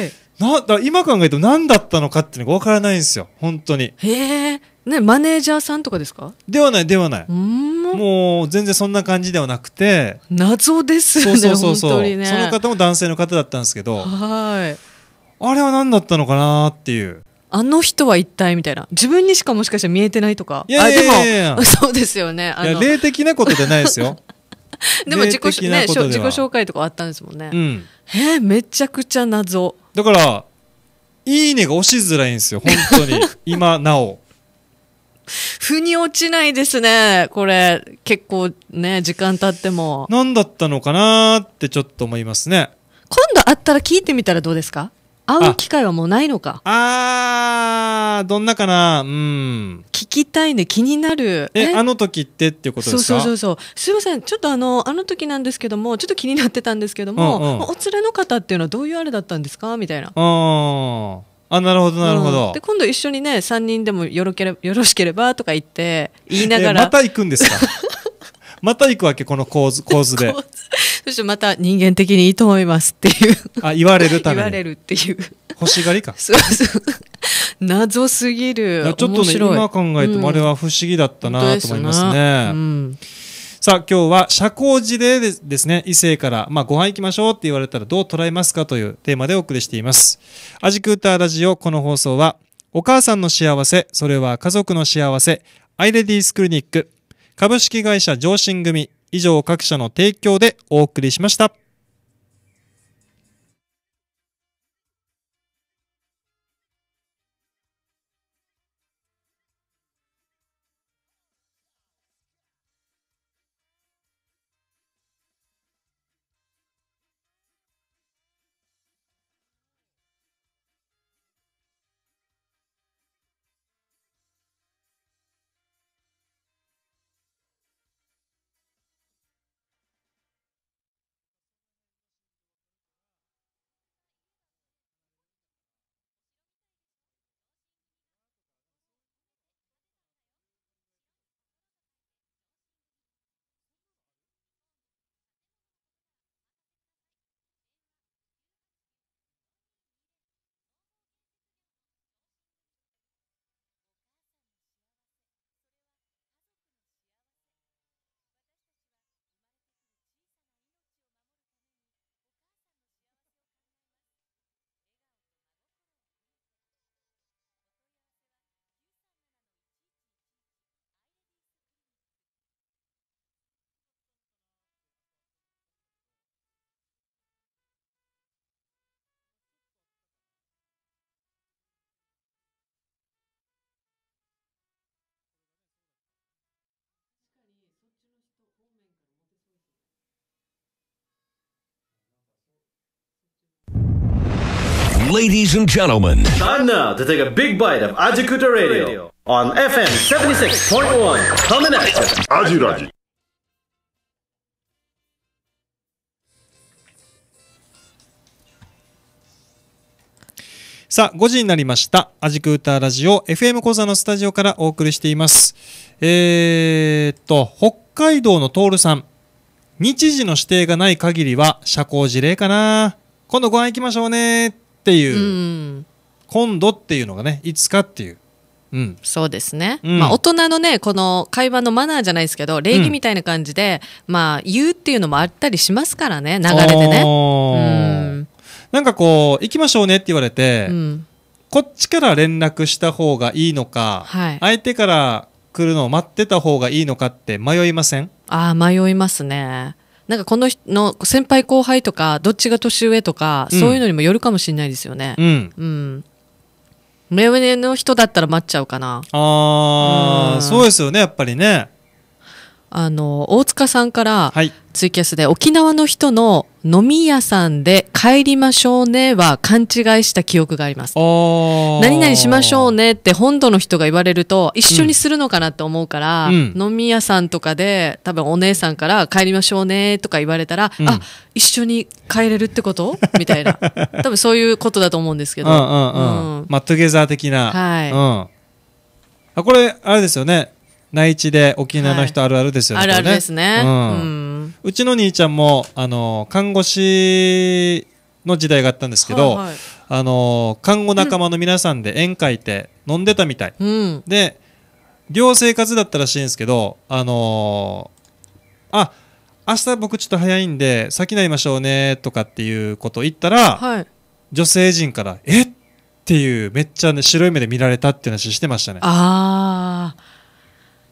いなだ今考えると何だったのかっていうのが分からないんですよ本当にへえねマネージャーさんとかですかではないではないもう全然そんな感じではなくて謎ですよねそうそうそうそね、その方も男性の方だったんですけどはいあれは何だったのかなっていうあの人は一体みたいな自分にしかもしかしたら見えてないとかいやいやいやいやでも そうですよねいや霊的なことじゃないですよ でも自己ね自己紹介とかあったんですもんね、うん、えー、めちゃくちゃ謎だから「いいね」が押しづらいんですよ本当に 今なお腑に落ちないですねこれ結構ね時間経っても何だったのかなってちょっと思いますね今度会ったら聞いてみたらどうですか会う機会はもうないのかあああどんなかなうん聞きたいね気になるえあの時ってっていうことですかそうそうそうすいませんちょっとあのあの時なんですけどもちょっと気になってたんですけども、うんうん、お連れの方っていうのはどういうあれだったんですかみたいなああなるほどなるほど、うん、で今度一緒にね3人でもよろけれよろしければとか言って言いながらまた行くんですかまた行くわけ、この構図、構図で。そしてまた人間的にいいと思いますっていう。あ、言われるため言われるっていう。欲しがりか。そうそう。謎すぎる。ちょっとね、今考えてもあれは不思議だったなと思いますね。うん、さあ、今日は社交辞令でですね、異性から、まあ、ご飯行きましょうって言われたらどう捉えますかというテーマでお送りしています。アジクーターラジオ、この放送は、お母さんの幸せ、それは家族の幸せ、アイレディースクリニック、株式会社上信組以上各社の提供でお送りしました。Ladies and gentlemen, time now to take a big bite of Ajakuta Radio on FM 76.1. Coming at you, Ajuraji. さあ、5時になりました。アジクータラジオ FM 講座のスタジオからお送りしています。えー、っと、北海道のトールさん。日時の指定がない限りは社交辞令かな。今度ご飯行きましょうね。っていう、うん、今度っていうのがねいつかっていう。うん、そうですね、うん、まあ、大人のねこの会話のマナーじゃないですけど礼儀みたいな感じで、まあ、言うっていうのもあったりしますからね流れでね、うん、なんかこう行きましょうねって言われて、こっちから連絡した方がいいのか、はい、相手から来るのを待ってた方がいいのかって迷いませんあ迷いますねなんかこの人の先輩後輩とかどっちが年上とか、うん、そういうのにもよるかもしれないですよね。うん、うん目上の人だったら待っちゃうかな。ああ、そうですよね、やっぱりね。あの大塚さんからツイキャスで、はい、沖縄の人の飲み屋さんで帰りましょうねは勘違いした記憶があります。何々しましょうねって本土の人が言われると一緒にするのかなって思うから、うん、飲み屋さんとかで多分お姉さんから帰りましょうねとか言われたら、うん、あ一緒に帰れるってことみたいな 多分そういうことだと思うんですけど。うんうんうんうん、マットゲザー的な。はい。あこれあれですよね。内地で沖縄の人あるあるですよね。あるあるですね。うちの兄ちゃんも、あの、看護師の時代があったんですけど、はいはい、あの、看護仲間の皆さんで宴会って飲んでたみたい。うん、で、寮生活だったらしいんですけど、あのー、あ、明日僕ちょっと早いんで、先になりましょうね、とかっていうこと言ったら、はい、女性陣から、えっていう、めっちゃね、白い目で見られたっていう話してましたね。ああ。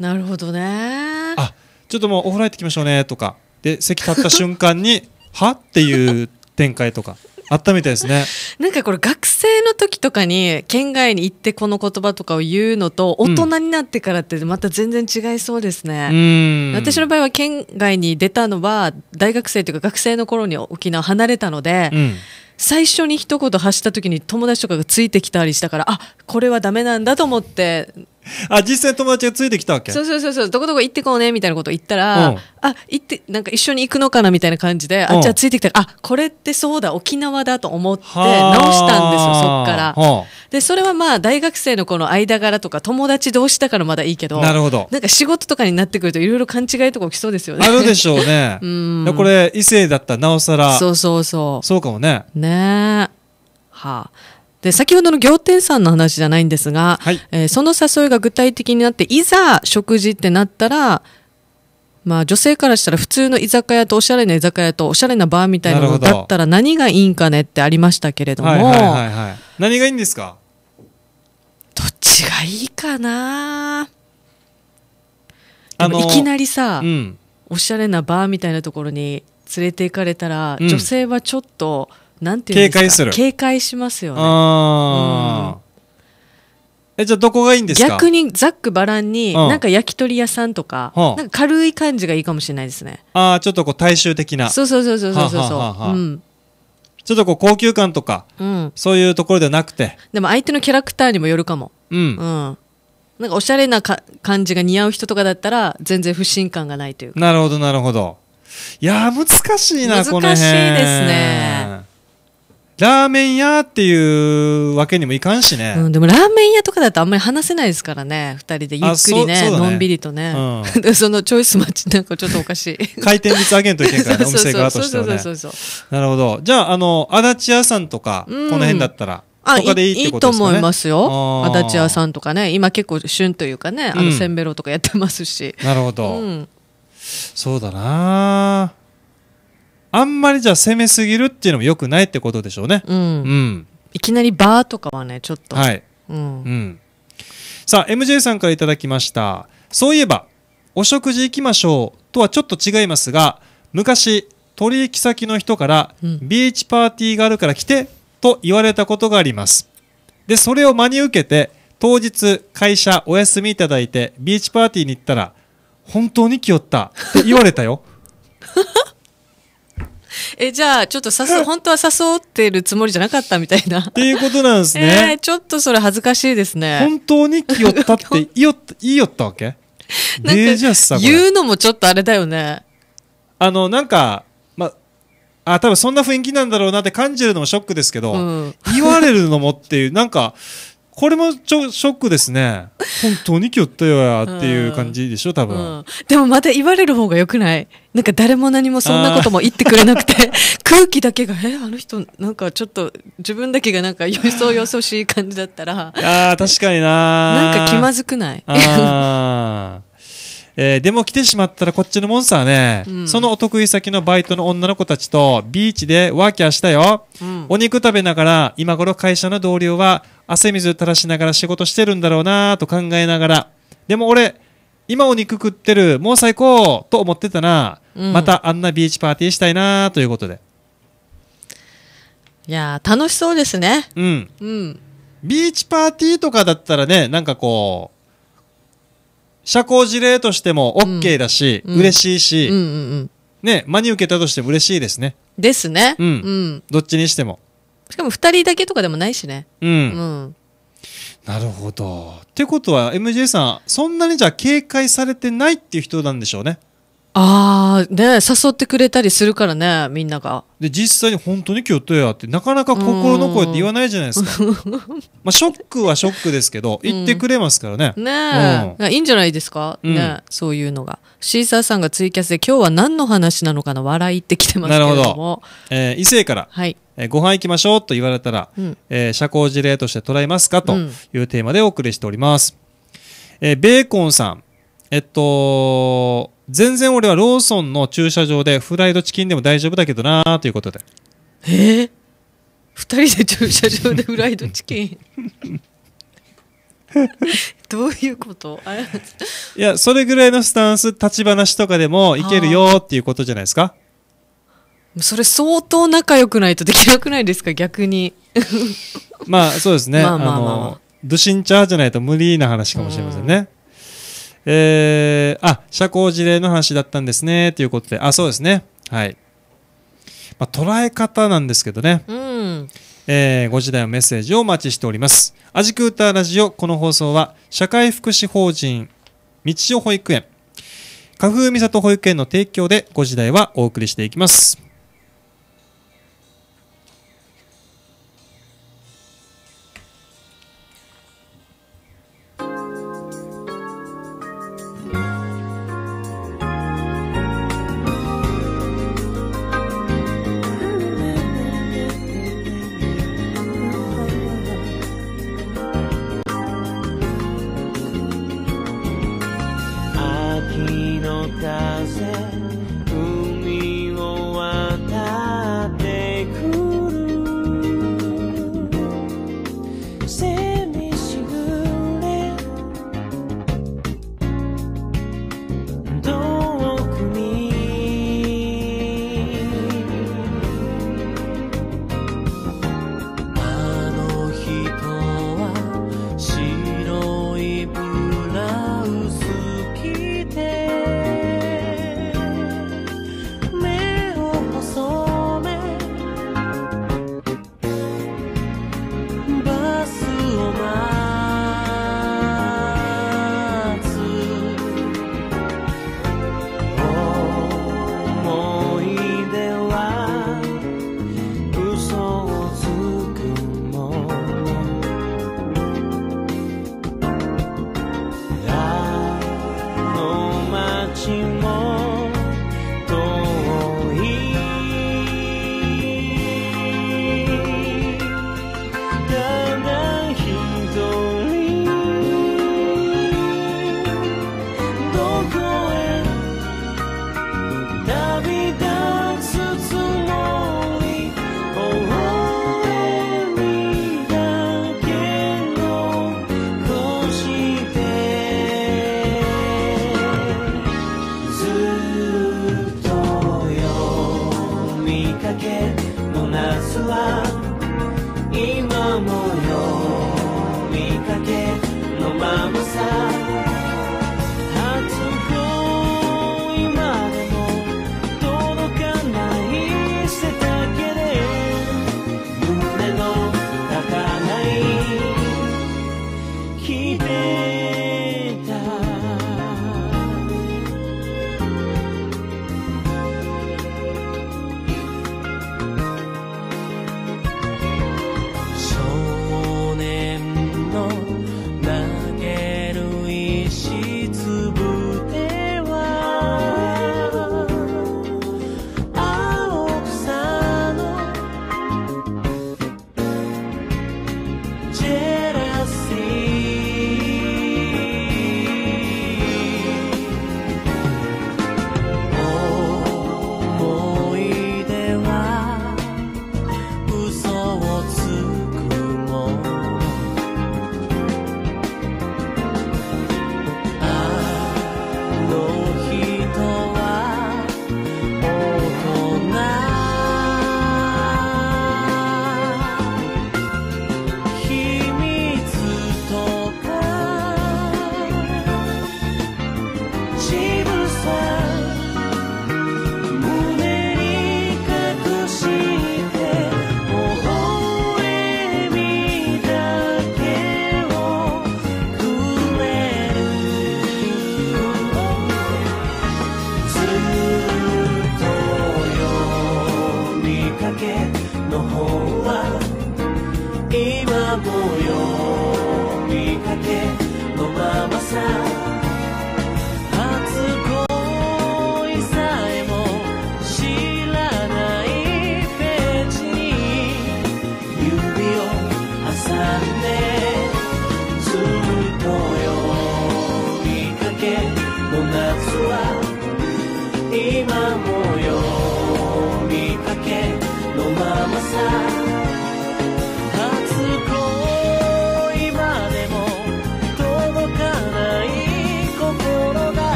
なるほどねあちょっともうライン行ってきましょうねとかで席立った瞬間に はっていう展開とかあったみたいですね。なんかこれ学生の時とかに県外に行ってこの言葉とかを言うのと大人になってからってまた全然違いそうですね。うん、私の場合は県外に出たのは大学生というか学生の頃に沖縄離れたので。うん最初に一言発した時に友達とかがついてきたりしたからあこれはダメなんだと思ってあ、実際友達がついてきたわけそうそうそうそう、どこどこ行ってこうね、みたいなこと言ったら、うん、あ、行って、なんか一緒に行くのかな、みたいな感じで、うん、あ、じゃあついてきた。あ、これってそうだ、沖縄だと思って、直したんですよ、そっから。で、それはまあ、大学生のこの間柄とか、友達同士だからまだいいけど、なるほど。なんか仕事とかになってくると、いろいろ勘違いとか起きそうですよね。あるでしょうね。うん。これ、異性だったらなおさら。そうそうそう。そうかもね。ねえ。はあ。で先ほどの仰天さんの話じゃないんですが、はい、えー、その誘いが具体的になっていざ食事ってなったら、まあ、女性からしたら普通の居酒屋とおしゃれな居酒屋とおしゃれなバーみたいなのだったら何がいいんかねってありましたけれども、はいはいはいはい、何がいいんですかどっちがいいかなあのいきなりさ、うん、おしゃれなバーみたいなところに連れて行かれたら、うん、女性はちょっとなんていうんですか警戒する警戒しますよねあうんえじゃどこがいいんですか逆にざっくばらんに、うん、なんか焼き鳥屋さんとかうん、なんか軽い感じがいいかもしれないですねああちょっとこう大衆的なそうそうそうそうそうそうそう、ん、ちょっとこう高級感とか、うん、そういうところではなくてでも相手のキャラクターにもよるかもうん、うん、なんかおしゃれなか感じが似合う人とかだったら全然不信感がないというかなるほどなるほどいや難しいな難しいですねラーメン屋っていうわけにもいかんしね、うん、でもラーメン屋とかだとあんまり話せないですからね2人でゆっくりね、ね、のんびりとね、うん、そのチョイスマッチなんかちょっとおかしい回転率上げんといけんからねお店側としてはねなるほどじゃああの足立屋さんとか、この辺だったらあいい、ね、いいと思いますよ足立屋さんとかね今結構旬というかねあのせんべろとかやってますし、なるほど、そうだなあんまりじゃあ攻めすぎるっていうのもよくないってことでしょうね。うん。うん、いきなりバーとかはね、ちょっと。はい。うん。うん、さあ、MJ さんからいただきました。そういえば、お食事行きましょうとはちょっと違いますが、昔、取引先の人から、うん、ビーチパーティーがあるから来てと言われたことがあります。で、それを真に受けて、当日、会社お休みいただいて、ビーチパーティーに行ったら、本当に来よったって言われたよ。え、じゃあ、ちょっと誘、本当は誘ってるつもりじゃなかったみたいな。っていうことなんですね。えー、ちょっとそれ恥ずかしいですね。本当に気よったって、いよった、いよったわけデージャスさ言うのもちょっとあれだよね。あの、なんか、ま、あ、多分そんな雰囲気なんだろうなって感じるのもショックですけど、うん、言われるのもっていう、なんか、これもちょショックですね。本当に今日ったよやっていう感じでしょ、多分、うんん、でもまた言われる方がよくないなんか誰も何もそんなことも言ってくれなくて、空気だけが、え、あの人、なんかちょっと自分だけがなんかよそよそしい感じだったら。ああ、確かにな。なんか気まずくないえー、でも来てしまったらこっちのモンスターね、うん、そのお得意先のバイトの女の子たちとビーチでワーキャーしたよ、うん、お肉食べながら今頃会社の同僚は汗水垂らしながら仕事してるんだろうなと考えながらでも俺今お肉食ってるもう最高と思ってたな、うん、またあんなビーチパーティーしたいなということでいや楽しそうですねうん、うん、ビーチパーティーとかだったらねなんかこう社交辞令としても OK だし、うん、嬉しいし、うんうんうんね、真に受けたとしても嬉しいですね。ですね。うん。うん、どっちにしても。しかも2人だけとかでもないしね。うん。うん、なるほど。ってことは MJ さんそんなにじゃあ警戒されてないっていう人なんでしょうね。ああね誘ってくれたりするからねみんながで実際に本当に今日とやってなかなか心の声って言わないじゃないですか まあショックはショックですけど言ってくれますからね、うん、ねえ、うん、いいんじゃないですか、うん、ねそういうのがシーサーさんがツイキャスで今日は何の話なのかな笑いってきてますけどもなるほど、えー、異性から、はいえー、ご飯行きましょうと言われたら、うん、えー、社交辞令として捉えますかというテーマでお送りしております、えー、ベーコンさんえっと全然俺はローソンの駐車場でフライドチキンでも大丈夫だけどなーということでえー、2人で駐車場でフライドチキン どういうこといやそれぐらいのスタンス立ち話とかでもいけるよっていうことじゃないですかそれ相当仲良くないとできなくないですか逆にまあそうですね、まあまあまあ、まあ、あのドゥシンチャーじゃないと無理な話かもしれませんね、うんえー、あ、社交辞令の話だったんですね、ということで。あ、そうですね。はい。まあ、捉え方なんですけどね。うん。えー、ご時代のメッセージをお待ちしております。アジクーターラジオ、この放送は、社会福祉法人、道代保育園、花風美里保育園の提供で、ご時代はお送りしていきます。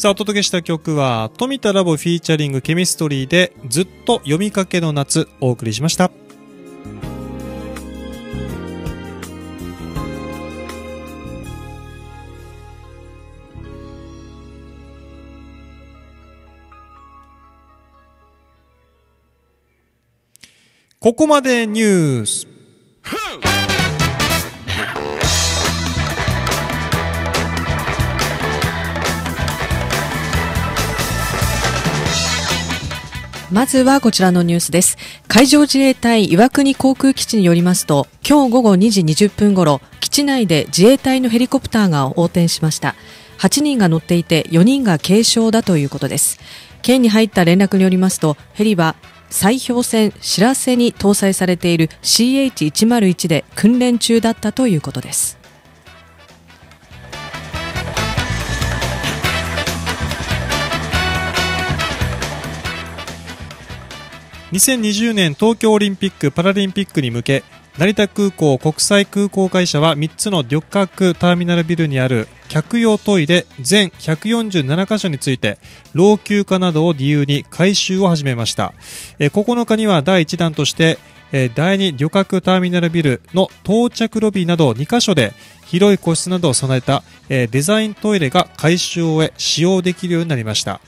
さあ、お届けした曲は、富田ラボフィーチャリングケミストリーで、ずっと読みかけの夏、お送りしました。ここまでニュース。まずはこちらのニュースです。海上自衛隊岩国航空基地によりますと、今日午後2時20分ごろ、基地内で自衛隊のヘリコプターが横転しました。8人が乗っていて、4人が軽傷だということです。県に入った連絡によりますと、ヘリは砕氷船知らせに搭載されている CH101 で訓練中だったということです。2020年東京オリンピック・パラリンピックに向け成田空港国際空港会社は3つの旅客ターミナルビルにある客用トイレ全147カ所について老朽化などを理由に改修を始めました9日には第1弾として第2旅客ターミナルビルの到着ロビーなど2カ所で広い個室などを備えたデザイントイレが改修を終え使用できるようになりました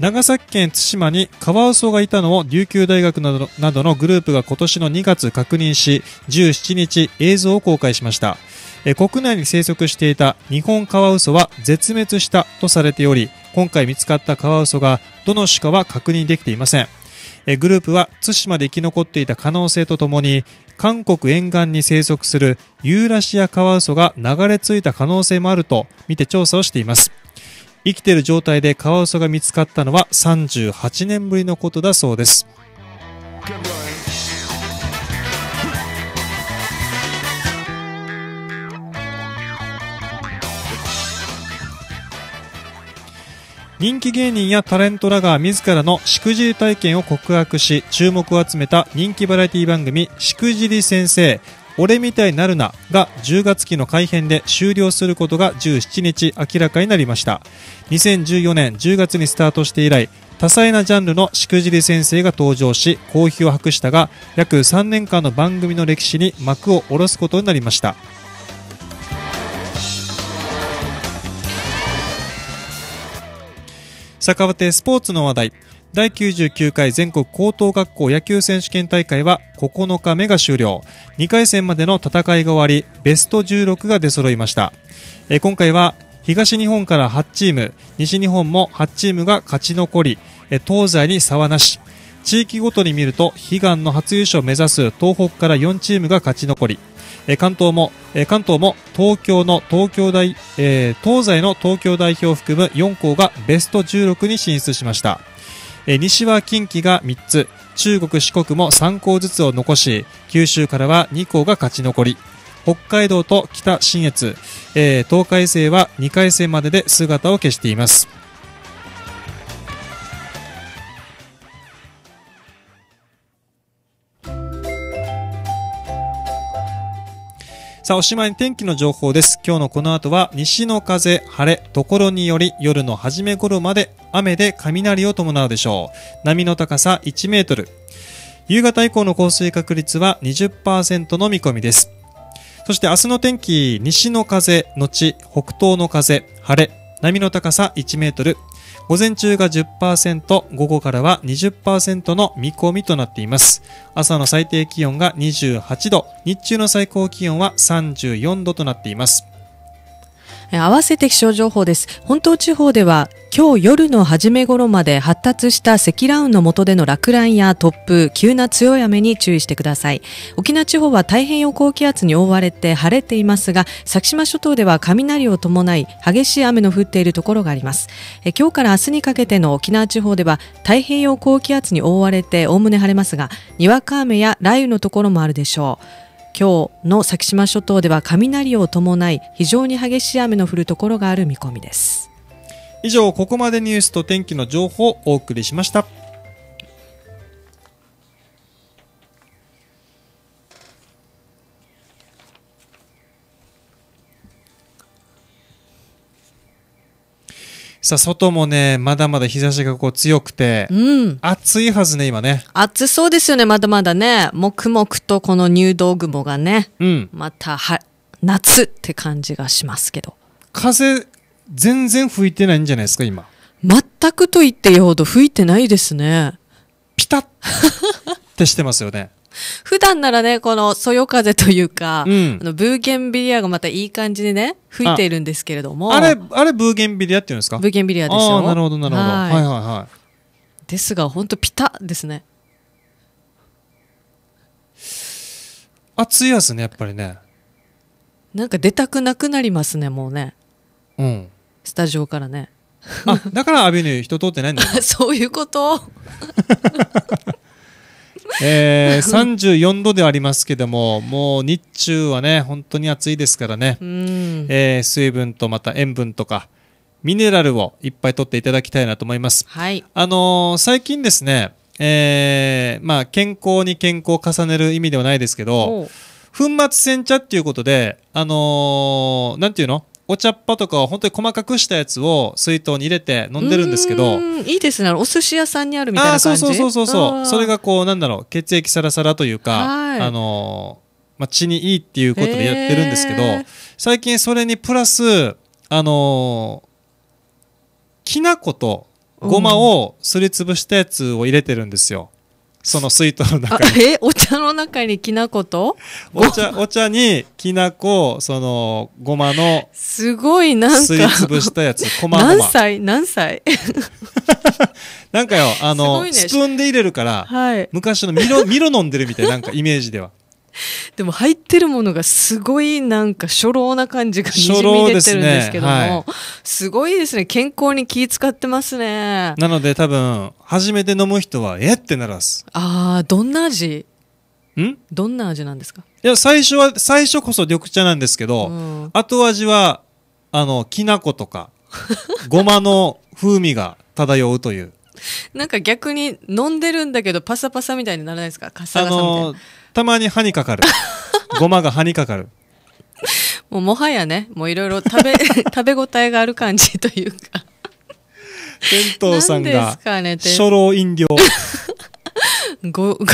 長崎県対馬にカワウソがいたのを琉球大学などなどのグループが今年の2月確認し17日映像を公開しました国内に生息していた日本カワウソは絶滅したとされており今回見つかったカワウソがどの種かは確認できていませんグループは対馬で生き残っていた可能性とともに韓国沿岸に生息するユーラシアカワウソが流れ着いた可能性もあると見て調査をしています生きている状態でカワウソが見つかったのは38年ぶりのことだそうです。人気芸人やタレントらが自らのしくじり体験を告白し注目を集めた人気バラエティ番組「しくじり先生」俺みたいになるなが10月期の改編で終了することが17日明らかになりました2014年10月にスタートして以来多彩なジャンルのしくじり先生が登場し好評を博したが約3年間の番組の歴史に幕を下ろすことになりました坂手スポーツの話題第99回全国高等学校野球選手権大会は9日目が終了。2回戦までの戦いが終わり、ベスト16が出揃いました。えー、今回は東日本から8チーム、西日本も8チームが勝ち残り、え東西に差はなし。地域ごとに見ると悲願の初優勝を目指す東北から4チームが勝ち残り、え関東も、え関東も東京の東京大、えー、東西の東京代表を含む4校がベスト16に進出しました。え西は近畿が3つ中国四国も3校ずつを残し九州からは2校が勝ち残り北海道と北信越、えー、東海勢は2回戦までで姿を消していますさあ、おしまいに天気の情報です。今日のこの後は、西の風、晴れ、ところにより夜の初め頃まで雨で雷を伴うでしょう。波の高さ1メートル。夕方以降の降水確率は20%の見込みです。そして明日の天気、西の風、後、北東の風、晴れ、波の高さ1メートル。午前中が10%、午後からは20%の見込みとなっています。朝の最低気温が28度、日中の最高気温は34度となっています。合わせて気象情報です。本島地方では今日夜の初め頃まで発達した積乱雲の下での落雷や突風、急な強い雨に注意してください。沖縄地方は太平洋高気圧に覆われて晴れていますが、先島諸島では雷を伴い激しい雨の降っているところがあります。え今日から明日にかけての沖縄地方では太平洋高気圧に覆われておおむね晴れますが、にわか雨や雷雨のところもあるでしょう。今日の先島諸島では雷を伴い非常に激しい雨の降るところがある見込みです以上ここまでニュースと天気の情報をお送りしましたさあ、外もね、まだまだ日差しがこう強くて、うん、暑いはずね、今ね。暑そうですよね、まだまだね。黙々とこの入道雲がね、うん、または夏って感じがしますけど。風、全然吹いてないんじゃないですか、今。全くと言っていいほど吹いてないですね。ピタッってしてますよね。普段ならね、このそよ風というか、うん、あのブーゲンビリアがまたいい感じでね、吹いているんですけれども。あれ、あれブーゲンビリアっていうんですかブーゲンビリアですよ。なるほど、なるほど。はいはいはい。ですが、本当ピタですね。暑いやつね、やっぱりね。なんか出たくなくなりますね、もうね。うん。スタジオからね。あ、だからアビニュー人通ってないんだ そういうこと えー、34度ではありますけども、もう日中はね、本当に暑いですからね、えー、水分とまた塩分とか、ミネラルをいっぱい取っていただきたいなと思います。はい、あのー、最近ですね、えー、まあ、健康に健康を重ねる意味ではないですけど、粉末煎茶っていうことで、あのー、なんていうのお茶っ葉とかを本当に細かくしたやつを水筒に入れて飲んでるんですけどいいですねお寿司屋さんにあるみたいな感じそうそうそうそうそれがこうなんだろう血液サラサラというか、あのー、まあ、血にいいっていうことでやってるんですけど最近それにプラスあのー、きな粉とごまをすりつぶしたやつを入れてるんですよ。その水筒の中に。えお茶の中にきな粉とお茶、お茶にきな粉、その、ごまの。すごい、なんか。すりつしたやつ、こまごま。何歳何歳 なんかよ、あの、ね、スプーンで入れるから、はい、昔のミロ、ミロ飲んでるみたいな、なんかイメージでは。でも入ってるものがすごいなんか初老な感じがにじみ出てるんですけども、すねはい、すごいですね健康に気使ってますねなので多分初めて飲む人はえってならすああどんな味んどんな味なんですかいや最初は最初こそ緑茶なんですけど、うん、後味はあのきな粉とか ごまの風味が漂うというなんか逆に飲んでるんだけどパサパサみたいにならないですかカサガサみたいなたまに歯にかかる ごまが歯にかかるもうもはやねもういろいろ食べ 食べ応えがある感じというか天童さんが初老飲料 ごごご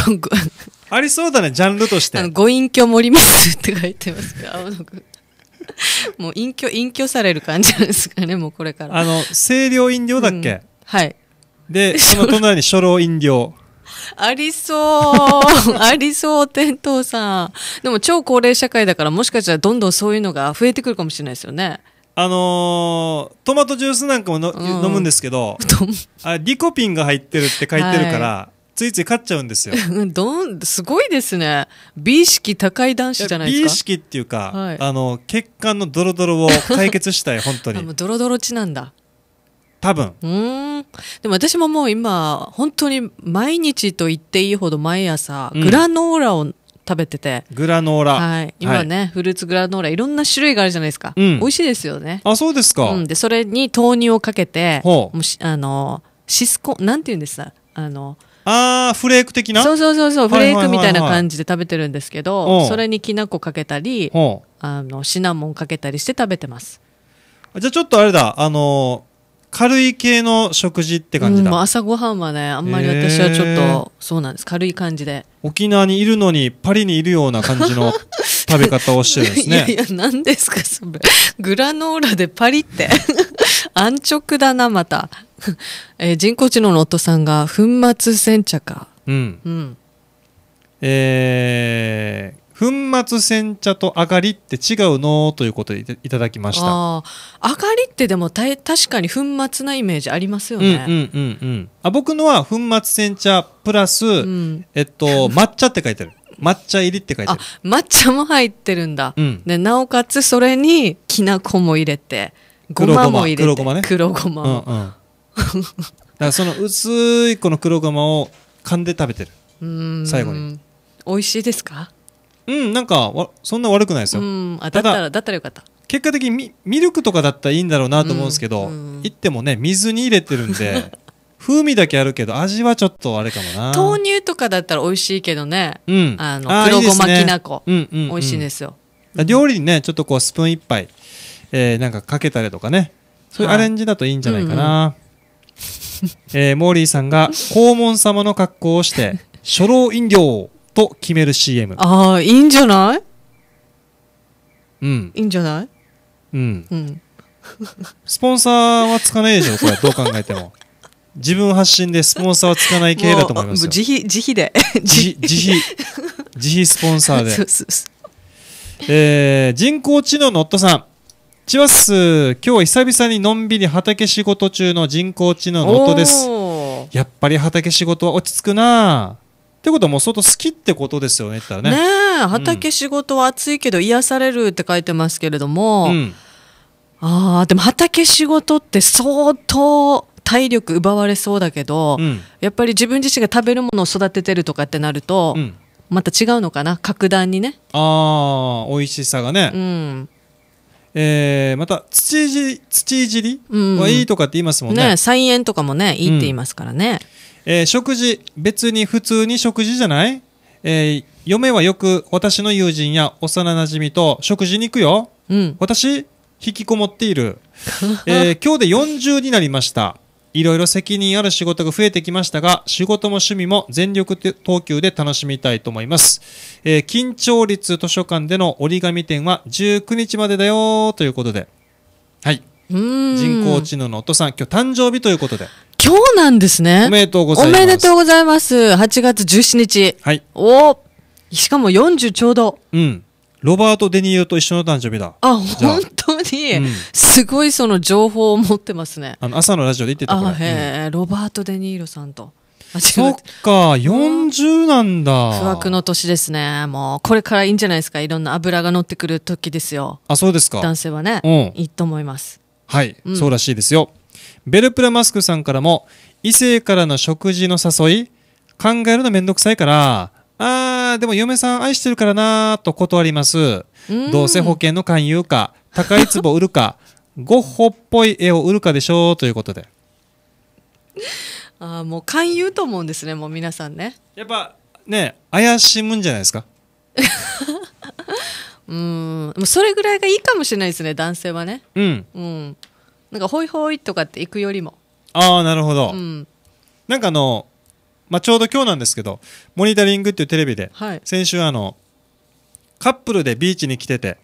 ありそうだねジャンルとしてご隠居盛りますって書いてますけど青野ん。もう隠居隠居される感じなんですかねもうこれからあの清涼飲料だっけ、うん、はいでその隣に初老飲料ありそう。ありそう、店頭さん。でも超高齢社会だから、もしかしたらどんどんそういうのが増えてくるかもしれないですよね。あのー、トマトジュースなんかもの、うん、飲むんですけど、あリコピンが入ってるって書いてるから、はい、ついつい買っちゃうんですよ。どん、すごいですね。美意識高い男子じゃないですか。美意識っていうか、はい、あの、血管のドロドロを解決したい、本当に。ドロドロ血なんだ。多分うんでも私ももう今本当に毎日と言っていいほど毎朝グラノーラを食べてて、グラノーラはい今ね、はい、フルーツグラノーラいろんな種類があるじゃないですか、うん、美味しいですよねあそうですか、うん、でそれに豆乳をかけてもしあのシスコなんて言うんですかあのあーフレーク的なそうそうそうそう、フレークみたいな感じで食べてるんですけど、それにきな粉かけたりあのシナモンかけたりして食べてますじゃあちょっとあれだあのー軽い系の食事って感じだ、うん、朝ごはんはねあんまり私はちょっと、そうなんです軽い感じで沖縄にいるのにパリにいるような感じの 食べ方をしてるんですね。いやいや、何ですか、それ。グラノーラでパリって。安直だな、また。えー、人工知能の夫さんが、粉末煎茶か。うん。うん、えー松煎茶とあかりって違うのということでいただきましたああかりってでもた確かに粉末なイメージありますよね、うんうんうんあ僕のは粉末煎茶プラス、うん、えっと 抹茶って書いてある抹茶入りって書いてある抹茶も入ってるんだ、うん、でなおかつそれにきな粉も入れてごまも入れて黒ごまね黒ごまうんうん、だからその薄いこの黒ごまを噛んで食べてる最後に美味しいですかうんなんかそんな悪くないですよ、うん、あだったらだったらよかった結果的にミミルクとかだったらいいんだろうなと思うんですけど、うんうん、いってもね水に入れてるんで 風味だけあるけど味はちょっとあれかもな豆乳とかだったら美味しいけどね、うん、あの黒ごまきな粉、うんうん、美味しいんですよ料理にねちょっとこうスプーン一杯、えー、なんかかけたりとかねそういうアレンジだといいんじゃないかな、はい、うんうん、えー、モーリーさんが黄門様の格好をして初老飲料と決める CM ああいいんじゃないうんいいんじゃないうん、うんスポンサーはつかないでしょこれどう考えても自分発信でスポンサーはつかない系だと思いますよ自費自費で自自費自費スポンサーでそうそうそうえー人工知能の夫さん。チワっス今日は久々にのんびり畑仕事中の人工知能の夫です。やっぱり畑仕事は落ち着くなあってことはもう相当好きってことですよねったらね。ねえ畑仕事は暑いけど癒されるって書いてますけれども、うん、ああでも畑仕事って相当体力奪われそうだけど、うん、やっぱり自分自身が食べるものを育ててるとかってなると、うん、また違うのかな格段にね。ああ美味しさがね。うんえー、また土いじり土じりはいいとかって言いますもんねうん、ね菜園とかもねいいって言いますからね、うんえー、食事、別に普通に食事じゃないえー、嫁はよく私の友人や幼なじみと食事に行くよ。うん、私、引きこもっている。えー、今日で40になりました。いろいろ責任ある仕事が増えてきましたが、仕事も趣味も全力投球で楽しみたいと思います。えー、緊張率図書館での折り紙展は19日までだよということで。はい。人工知能のお父さん、今日誕生日ということで。今日なんですね。おめでとうございます。おめでとうございます。8月17日。はい。おしかも40ちょうど。うん。ロバート・デ・ニーロと一緒の誕生日だ。あ、本当に、うん、すごいその情報を持ってますね。あの、朝のラジオで言ってたあ、へえ、うん、ロバート・デ・ニーロさんと。そっか、40なんだ。不惑の年ですね。もう、これからいいんじゃないですか。いろんな油が乗ってくる時ですよ。あ、そうですか。男性はね。うん。いいと思います。はい、うん、そうらしいですよ。ベルプラマスクさんからも、異性からの食事の誘い、考えるのめんどくさいから、あー、でも嫁さん愛してるからなーと断ります。どうせ保険の勧誘か、高い壺売るか、ゴッホっぽい絵を売るかでしょうということで。ああ、もう勧誘と思うんですね、もう皆さんね。やっぱね、怪しむんじゃないですか。うん、それぐらいがいいかもしれないですね、男性はね。うん。うんなんかホイホイとかって行くよりもああなるほど、うん、なんかあの、まあ、ちょうど今日なんですけど「モニタリング」っていうテレビで、はい、先週あのカップルでビーチに来てて、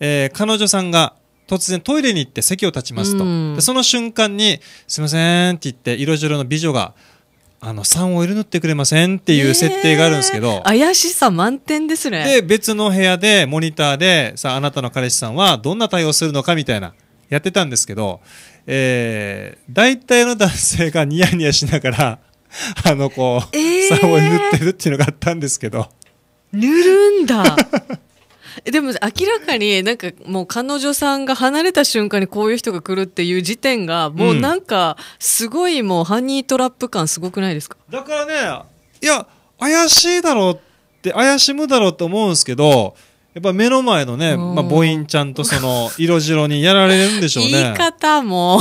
えー、彼女さんが突然トイレに行って席を立ちますと、うん、でその瞬間に「すいません」って言って色白の美女が「あの酸をる塗ってくれませんっていう設定があるんですけど、えー、怪しさ満点ですねで別の部屋でモニターでさあなたの彼氏さんはどんな対応するのかみたいなやってたんですけど、えー、大体の男性がニヤニヤしながら、あの、こう、サボ竿を縫ってるっていうのがあったんですけど。塗るんだ でも明らかになんかもう彼女さんが離れた瞬間にこういう人が来るっていう時点がもうなんかすごいもうハニートラップ感すごくないですか、だからねいや怪しいだろうって怪しむだろうと思うんですけどやっぱ目の前のね、まあ、母音ちゃんとその 色白にやられるんでしょうね。言い方も。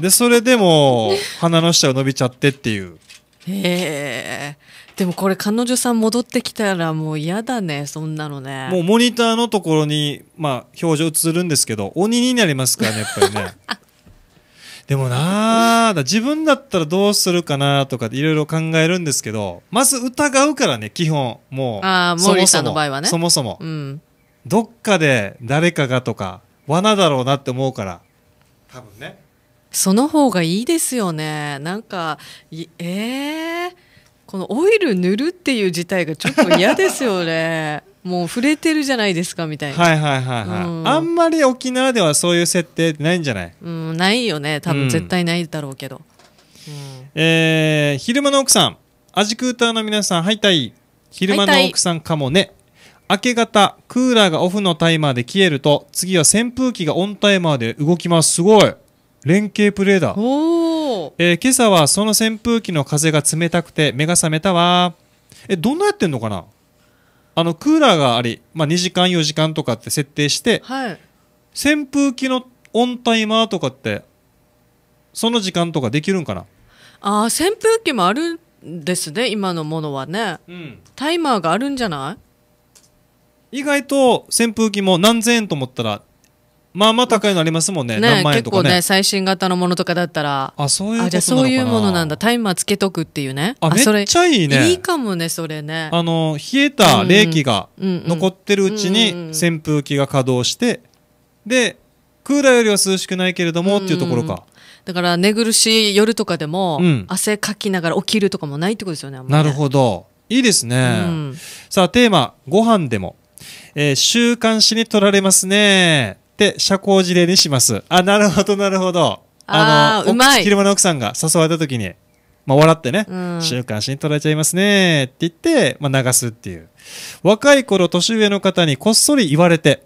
で、それでも鼻の下が伸びちゃってっていう。へえ。でもこれ彼女さん戻ってきたらもう嫌だね、そんなのね。もうモニターのところに、まあ、表情映るんですけど、鬼になりますからね、やっぱりね。でもな自分だったらどうするかなとかいろいろ考えるんですけどまず疑うからね基本もうああモさんの場合はねそもそも、うん、どっかで誰かがとか罠だろうなって思うから多分ねその方がいいですよねなんかええー、このオイル塗るっていう事態がちょっと嫌ですよねもう触れてるじゃないですかみたいなはいはいはいはい、うんあんまり沖縄ではそういう設定ってないんじゃないうん、ないよね多分絶対ないだろうけど、えー、昼間の奥さん、アジクーターの皆さん、はいたい昼間の奥さんかもね。明け方、クーラーがオフのタイマーで消えると、次は扇風機がオンタイマーで動きます。すごい。連携プレーだ。おおえー、今朝はその扇風機の風が冷たくて目が覚めたわ。え、どんなやってんのかなあのクーラーがあり、まあ、2時間4時間とかって設定して、はい、扇風機のオンタイマーとかってその時間とかできるんかなあ扇風機もあるんですね今のものはね、うん、タイマーがあるんじゃない意外と扇風機も何千円と思ったらまあまあ高いのありますもんね。ね何、ね、結構ね、最新型のものとかだったら。あ、そういうじゃそういうものなんだ。タイマーつけとくっていうね。あ、あめっちゃいいね。いいかもね、それね。あの、冷えた冷気が残ってるうちに扇風機が稼働して、で、クーラーよりは涼しくないけれどもっていうところか。だから寝苦しい夜とかでも、うん、汗かきながら起きるとかもないってことですよね。ねなるほど。いいですね。うん、さあ、テーマ、ご飯でも。えー、週刊誌に取られますね。って社交辞令にします。あ、なるほど、なるほど。あの、うまい。昼間の奥さんが誘われた時に、まあ、笑ってね、うん、週刊誌に取られちゃいますねって言って、まあ、流すっていう。若い頃、年上の方にこっそり言われて、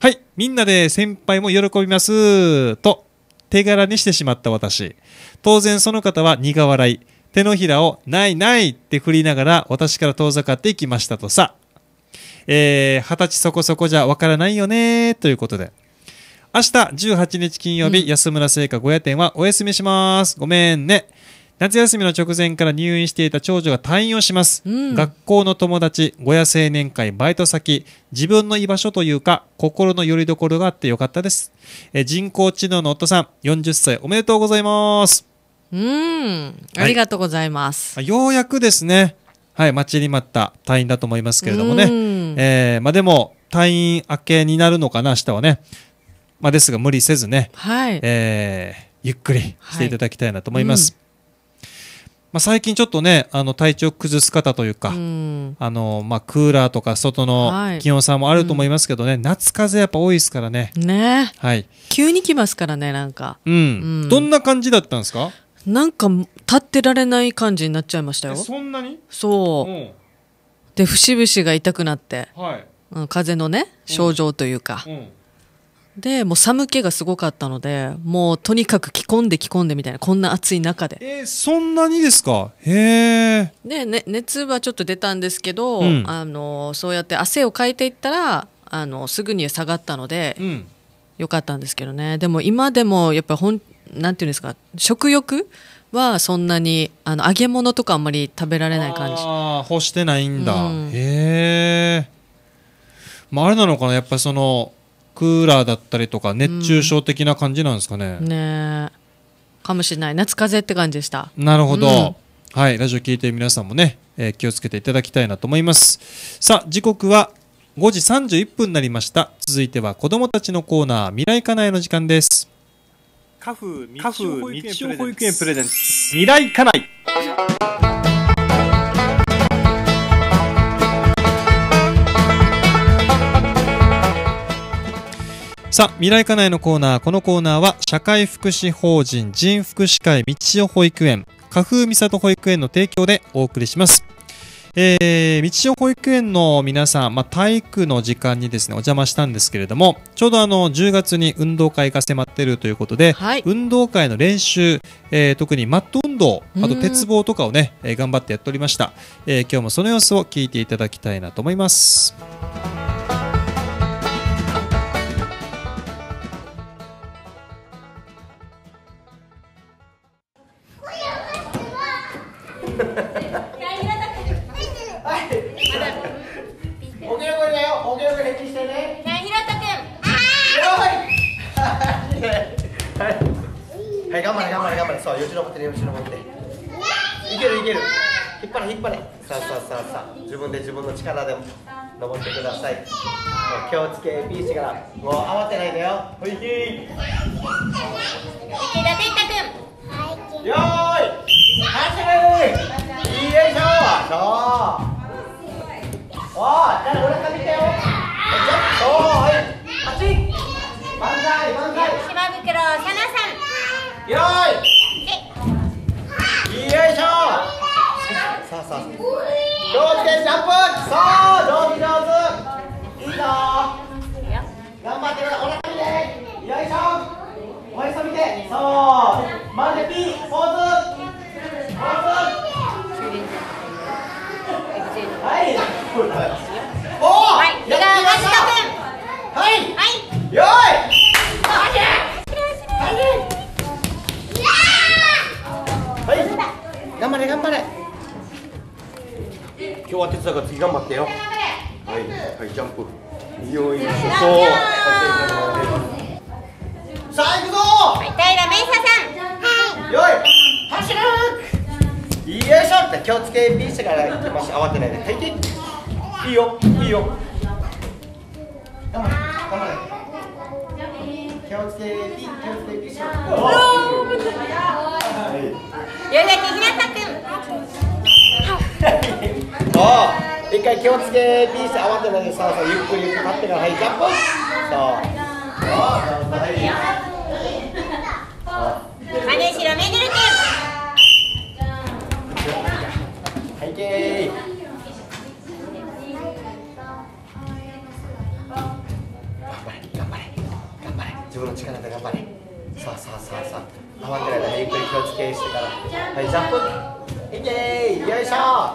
はい、みんなで先輩も喜びます、と、手柄にしてしまった私。当然その方は苦笑い。手のひらを、ないないって振りながら、私から遠ざかっていきましたとさ。えー、二十歳そこそこじゃわからないよねということで。明日18日金曜日、うん、安村製菓小屋店はお休みします。ごめんね。夏休みの直前から入院していた長女が退院をします、うん、学校の友達夜青年会バイト先自分の居場所というか心の拠り所があってよかったですえ人工知能の夫さん40歳おめでとうございますうんありがとうございます、はい、ようやくですねはい待ちに待った退院だと思いますけれどもね、えー、まあでも退院明けになるのかな明日はねまあ、ですが無理せずね、はい、えー、ゆっくりしていただきたいなと思います。はいうん、まあ、最近ちょっとねあの体調崩す方というか、うん、あのまあ、クーラーとか外の気温差もあると思いますけどね、はいうん、夏風邪やっぱ多いですからねね、はい、急に来ますからねなんか、うん、どんな感じだったんですかなんか立ってられない感じになっちゃいましたよそんなにそうで節々が痛くなって、はい、風邪のね症状というか、うんでもう寒気がすごかったのでもうとにかく着込んで着込んでみたいなこんな暑い中でえー、そんなにですかへえ、でね、熱はちょっと出たんですけど、うん、あのそうやって汗をかいていったらあのすぐに下がったので、うん、よかったんですけどねでも今でもやっぱほんなんていうんですか食欲はそんなにあの揚げ物とかあんまり食べられない感じああ干してないんだ、うん、へえ、まあ、あれなのかなやっぱそのクーラーだったりとか熱中症的な感じなんですかね、うん、ねかもしれない夏風邪って感じでしたなるほど、うん、はいラジオ聞いてる皆さんもね、えー、気をつけていただきたいなと思いますさあ時刻は5時31分になりました続いては子どもたちのコーナー未来かなえの時間ですカフ日曜保育園プレゼンツ未来かなえさあ、未来課内のコーナー。このコーナーは、社会福祉法人人福祉会道代保育園、花風美里保育園の提供でお送りします。えー、道代保育園の皆さん、まあ、体育の時間にですね、お邪魔したんですけれども、ちょうどあの、10月に運動会が迫っているということで、はい、運動会の練習、えー、特にマット運動、あと鉄棒とかをね、えー、頑張ってやっておりました。えー、今日もその様子を聞いていただきたいなと思います。はい、頑張れ頑張れ頑張れそうよちのぼってねよちのぼっていけるいける引っ張れ引っ張れさあさあさあさあ自分で自分の力で登ってくださいもう気をつけーしからもう慌てないでよほいひよーい走いしょそうおーじゃあ裏見てよーはい万歳万歳島袋さなさんよーいよいしょさあさあ上手でジャンプさあ上手上手いいぞ頑張ってくださいお腹見てよいしょおへそ見てそうまるでピーポーズ頑張れ頑張れ今日は手伝うから次頑張ってよはいはいジャンプよいしょそうさあ行くぞ平明さんはいよい走るよいしょって気をつけピーしてから行きましょう慌てないではいいいよいいよ頑張れ頑張れ気をつけピ気をつけピしよひなたくん。そう一回気をつけピース慌てないでさあゆっくりゆっくりってからはいジャンプそうそうはいはい自分の力で頑張れさあさあさあさあ慌てないでゆっくり気をけしてからはいジャンプーよいしょ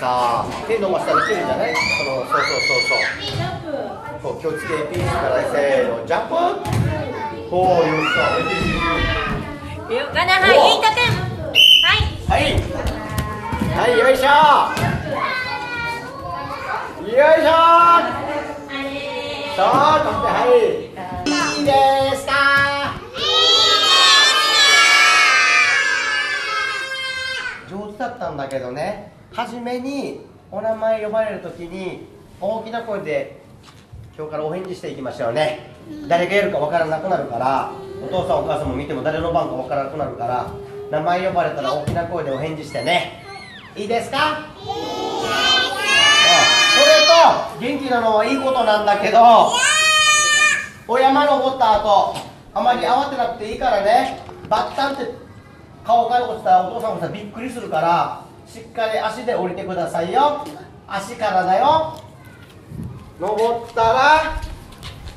さあ手伸ばしたらできるんじゃないこのそうそうそうそうこう気をつけピースからせーのジャンプこういうさよいはいはいよいしょよいしょはいいいですか上手だったんだけどね初めにお名前呼ばれるときに大きな声で今日からお返事していきましょうね誰がやるか分からなくなるからお父さんお母さんも見ても誰の番か分からなくなるから名前呼ばれたら大きな声でお返事してねいいですかそれと元気なのはいいことなんだけどお山登った後あまり慌てなくていいからねバッタンって顔から落ちたらお父さんもさびっくりするからしっかり足で降りてくださいよ足からだよ登ったら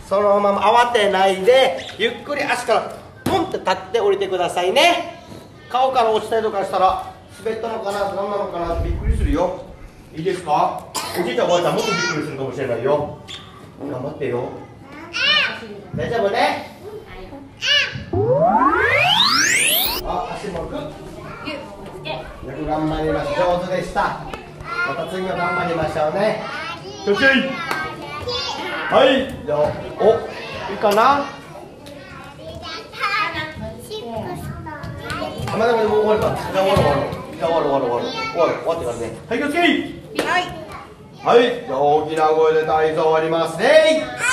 そのまま慌てないでゆっくり足からポンって立って降りてくださいね顔から落ちたりとかしたら滑ったのかな何なのかなびっくりするよいいですかおじいちゃんおばあちゃんもっとびっくりするかもしれないよ頑張ってよ大丈夫ねあ足もくよく頑張りまし上手でしたまた次は頑張りましょうねはいじゃあおいいかなあまだもう終わるかじゃあ終わる終わる終わる終わる終わる終わる終わってからねはい気をつけはいはいじゃあ大きな声で体操終わりますねありがとう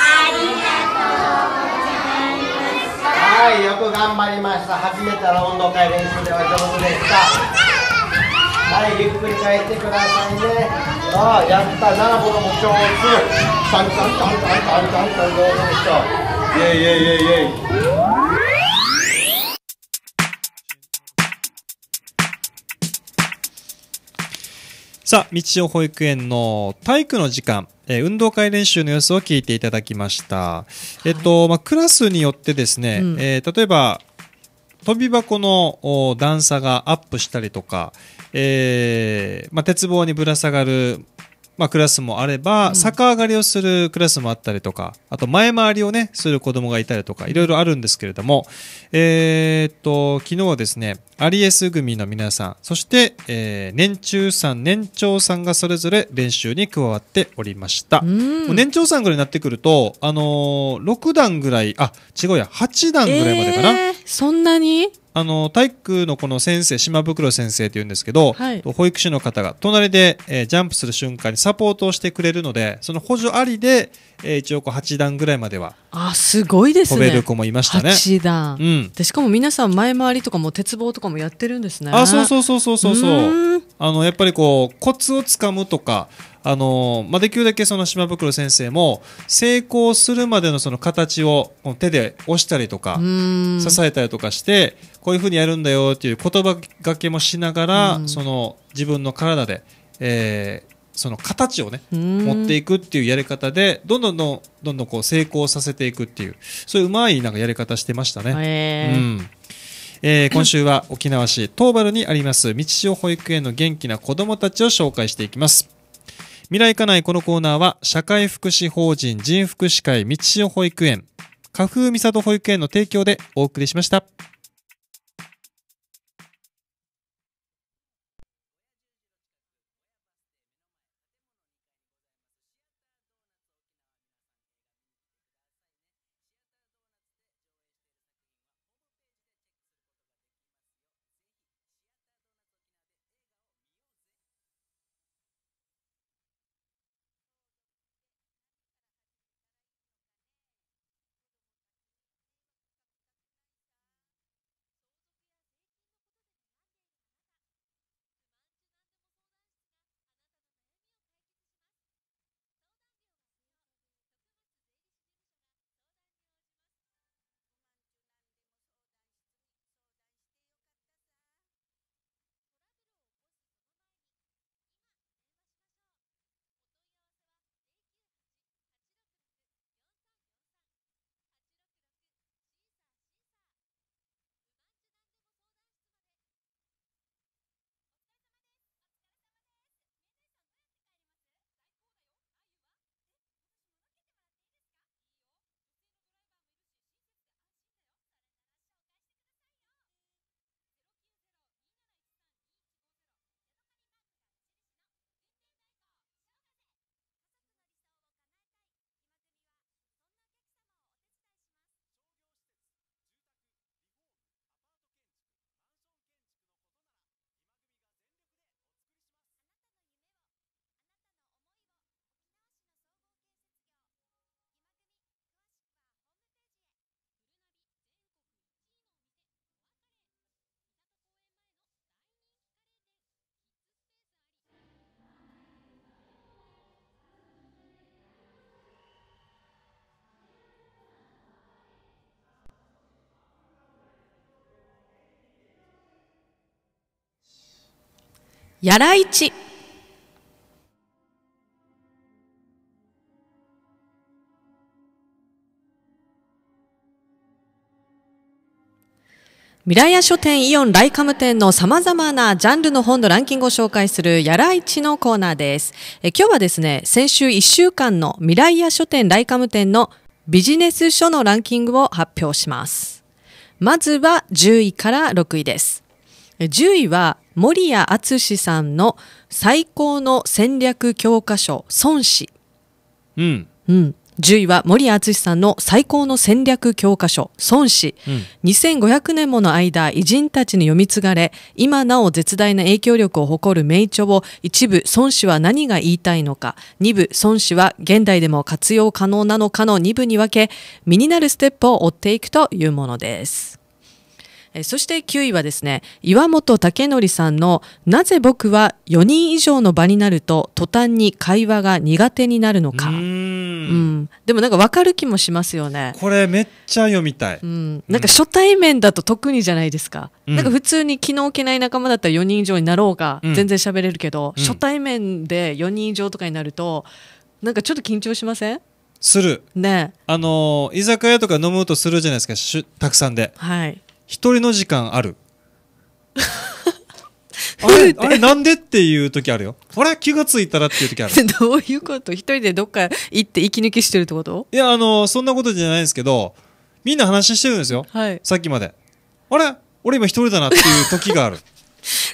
はい、よく頑張りました。初めての運動会練習では上手でした。はいゆっくり帰ってくださいねあやった7歩の目標をンンンンンンンどうでしたイェイイェイイェイイェイさあ、道を保育園の体育の時間、えー、運動会練習の様子を聞いていただきました。はい、えっと、まあ、クラスによってですね、うん、えー、例えば、飛び箱の段差がアップしたりとか、えーまあ、鉄棒にぶら下がるまあ、クラスもあれば、逆上がりをするクラスもあったりとか、あと前回りをね、する子供がいたりとか、いろいろあるんですけれども、えー、っと、昨日はですね、アリエス組の皆さん、そして、えー、年中さん、年長さんがそれぞれ練習に加わっておりました。年長さんぐらいになってくると、あのー、6段ぐらい、あ、違うや、8段ぐらいまでかな。えー、そんなにあの体育のこの先生島袋先生というんですけど、はい、保育士の方が隣で、えー、ジャンプする瞬間にサポートをしてくれるのでその補助ありで、えー、一応こう8段ぐらいまではあすごいですね飛べる子もいましたね8段、うん、でしかも皆さん前回りとかも鉄棒とかもやってるんですねあそうそうそうそうそうそうあのやっぱりこうコツをつかむとかあのまあ、できるだけその島袋先生も成功するまでのその形を手で押したりとか支えたりとかしてこういうふうにやるんだよっていう言葉がけもしながらその自分の体で、えー、その形をね持っていくっていうやり方でどんどんどんどんどんこう成功させていくっていうそういううまいなんかやり方してましたね。えー、うんえ今週は沖縄市東原にあります道潮保育園の元気な子どもたちを紹介していきます。未来家内このコーナーは、社会福祉法人人福祉会道代保育園、花風美里保育園の提供でお送りしました。やらいち。未来屋書店イオンライカム店の様々なジャンルの本のランキングを紹介するやらいちのコーナーです。え今日はですね、先週1週間の未来屋書店ライカム店のビジネス書のランキングを発表します。まずは10位から6位です。10位は森谷敦さんの最高の戦略教科書孫子、うん、うん、10位は森敦さんの最高の戦略教科書孫子、2500年もの間偉人たちに読み継がれ今なお絶大な影響力を誇る名著を一部孫子は何が言いたいのか二部孫子は現代でも活用可能なのかの二部に分け身になるステップを追っていくというものです。えそして9位はですね、岩本武則さんのなぜ僕は4人以上の場になると途端に会話が苦手になるのか。うんうんでもなんか分かる気もしますよね。これめっちゃ読みたい。うん。なんか初対面だと特にじゃないですか。うん、なんか普通に気の置けない仲間だったら4人以上になろうが全然喋れるけど、うん、初対面で4人以上とかになると、なんかちょっと緊張しませんする。ね。あのー、居酒屋とか飲むとするじゃないですか、したくさんで。はい。一人の時間ある あれあれなんでっていう時あるよあれ気がついたらっていう時ある どういうこと一人でどっか行って息抜きしてるってこといやあのそんなことじゃないんですけどみんな話してるんですよ、はい、さっきまであれ俺今一人だなっていう時がある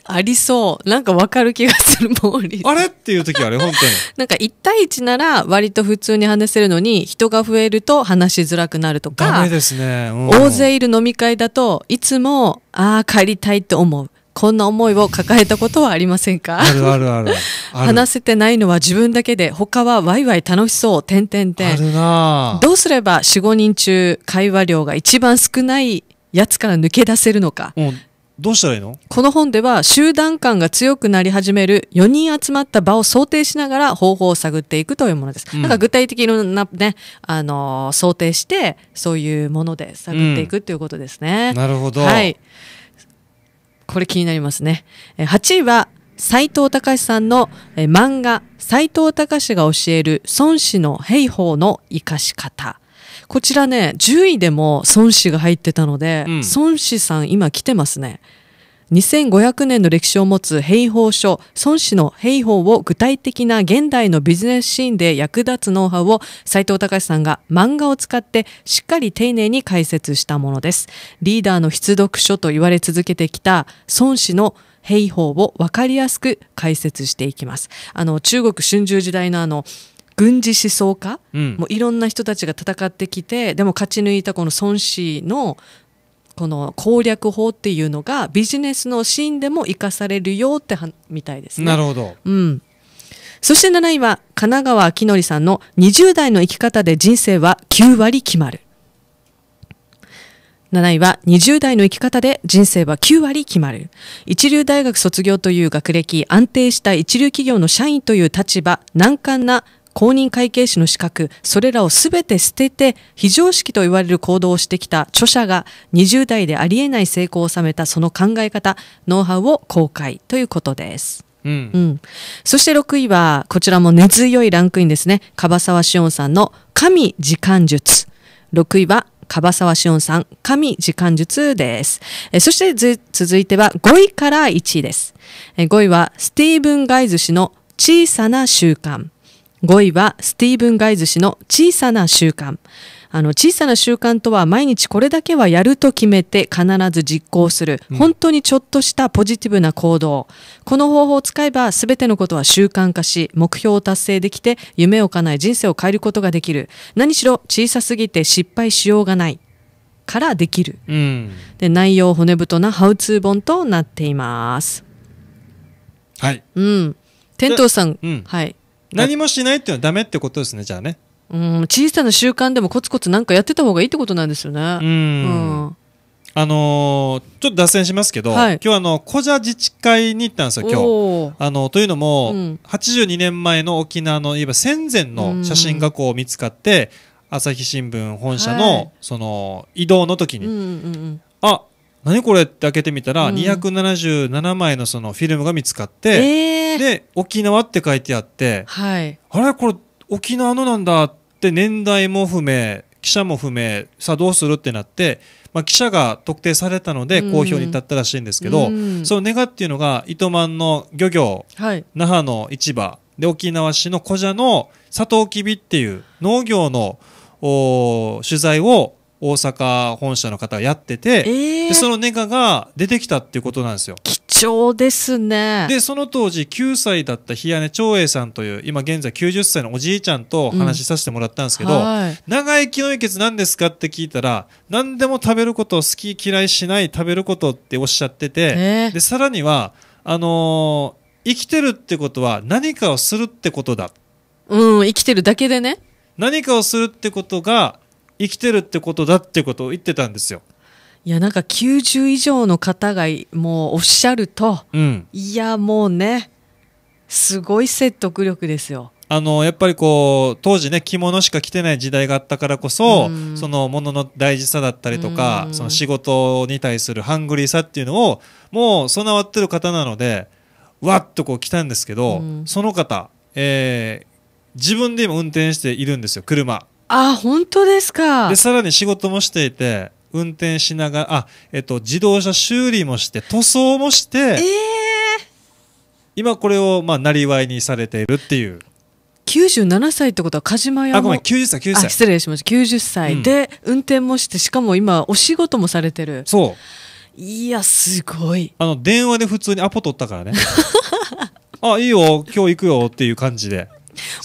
ありそう。なんかわかる気がする、モーリー。あれっていう時あれ、本当に。なんか1対1なら割と普通に話せるのに、人が増えると話しづらくなるとか。ダメですね。うん、大勢いる飲み会だといつも、ああ、帰りたいと思う。こんな思いを抱えたことはありませんかあるある ある。話せてないのは自分だけで、他はワイワイ楽しそう、てんてんてん。どうすれば4、5人中会話量が一番少ないやつから抜け出せるのか。うんどうしたらいいのこの本では集団感が強くなり始める4人集まった場を想定しながら方法を探っていくというものです。うん、なんか具体的いろんなね、あのー、想定してそういうもので探っていくということですね。うん、なるほど。はい。これ気になりますね。8位は斎藤隆さんの漫画斎藤隆が教える孫子の兵法の生かし方。こちらね、10位でも孫子が入ってたので、うん、孫子さん今来てますね。2500年の歴史を持つ兵法書、孫子の兵法を具体的な現代のビジネスシーンで役立つノウハウを斉藤隆さんが漫画を使ってしっかり丁寧に解説したものです。リーダーの必読書と言われ続けてきた孫子の兵法をわかりやすく解説していきます。あの、中国春秋時代のあの、軍事思想家、うん、もういろんな人たちが戦ってきてでも勝ち抜いたこの孫子のこの攻略法っていうのがビジネスのシーンでも生かされるよってはみたいですね。なるほど、うん、そして7位は神奈川きのりさんの20代の生き方で人生は9割決まる。7位は20代の生き方で人生は9割決まる。一流大学卒業という学歴、安定した一流企業の社員という立場、難関な公認会計士の資格、それらをすべて捨てて、非常識と言われる行動をしてきた著者が、20代でありえない成功を収めたその考え方、ノウハウを公開ということです。うん、うん、そして6位は、こちらも根強いランクインですね。樺沢志音さんの神時間術。6位は、樺沢志音さん、神時間術です。えそして続いては5位から1位です。え5位は、スティーブン・ガイズ氏の小さな習慣。5位はスティーブン・ガイズ氏の小さな習慣。あの小さな習慣とは毎日これだけはやると決めて必ず実行する、本当にちょっとしたポジティブな行動、うん、この方法を使えば全てのことは習慣化し目標を達成できて夢を叶え人生を変えることができる何しろ小さすぎて失敗しようがないからできる、うん、で内容骨太なハウツー本となっていますはい、うん、天童さん、うん、はい何もしないっていうのはダメってことですねじゃあねうん小さな習慣でもコツコツなんかやってた方がいいってことなんですよねうんうんあのー、ちょっと脱線しますけど、はい、今日あの小蛇自治会に行ったんですよ今日あのというのも、うん、82年前の沖縄のいわば戦前の写真がこう見つかって、朝日新聞本社の、はい、その移動の時に、うんうんうん、あ何これって開けてみたら、うん、277枚のそのフィルムが見つかって、えー、で沖縄って書いてあって、はい、あれこれ沖縄のなんだって年代も不明記者も不明さあどうするってなって、まあ、記者が特定されたので公表に至ったらしいんですけど、うん、その願っていうのが糸満の漁業、はい、那覇の市場で沖縄市の古社のサトウキビっていう農業の取材を大阪本社の方がやってて、えー、でそのネガが出てきたっていうことなんですよ貴重ですねでその当時9歳だった日屋根長英さんという今現在90歳のおじいちゃんと話しさせてもらったんですけど、うんはい、長生きの秘訣何ですかって聞いたら何でも食べることを好き嫌いしない食べることっておっしゃってて、えー、でさらにはあのー、生きてるってことは何かをするってことだうん生きてるだけでね何かをするってことが生きてるってことだってことを言ってたんですよ。いやなんか90以上の方がもうおっしゃると、うん、いやもうねすごい説得力ですよ。あのやっぱりこう当時ね着物しか着てない時代があったからこそ、うん、そのものの大事さだったりとか、うん、その仕事に対するハングリーさっていうのをもう備わってる方なのでわっとこう来たんですけど、その方、えー、自分で今運転しているんですよ車。あ本当ですかでさらに仕事もしていて運転しながらあ、えっと、自動車修理もして塗装もして、えー、今これをまあなりわいにされているっていう97歳ってことは鹿島屋あごめん90歳90歳失礼しました90歳で、うん、運転もしてしかも今お仕事もされてるそういやすごいあの電話で普通にアポ取ったからね あいいよ今日行くよっていう感じで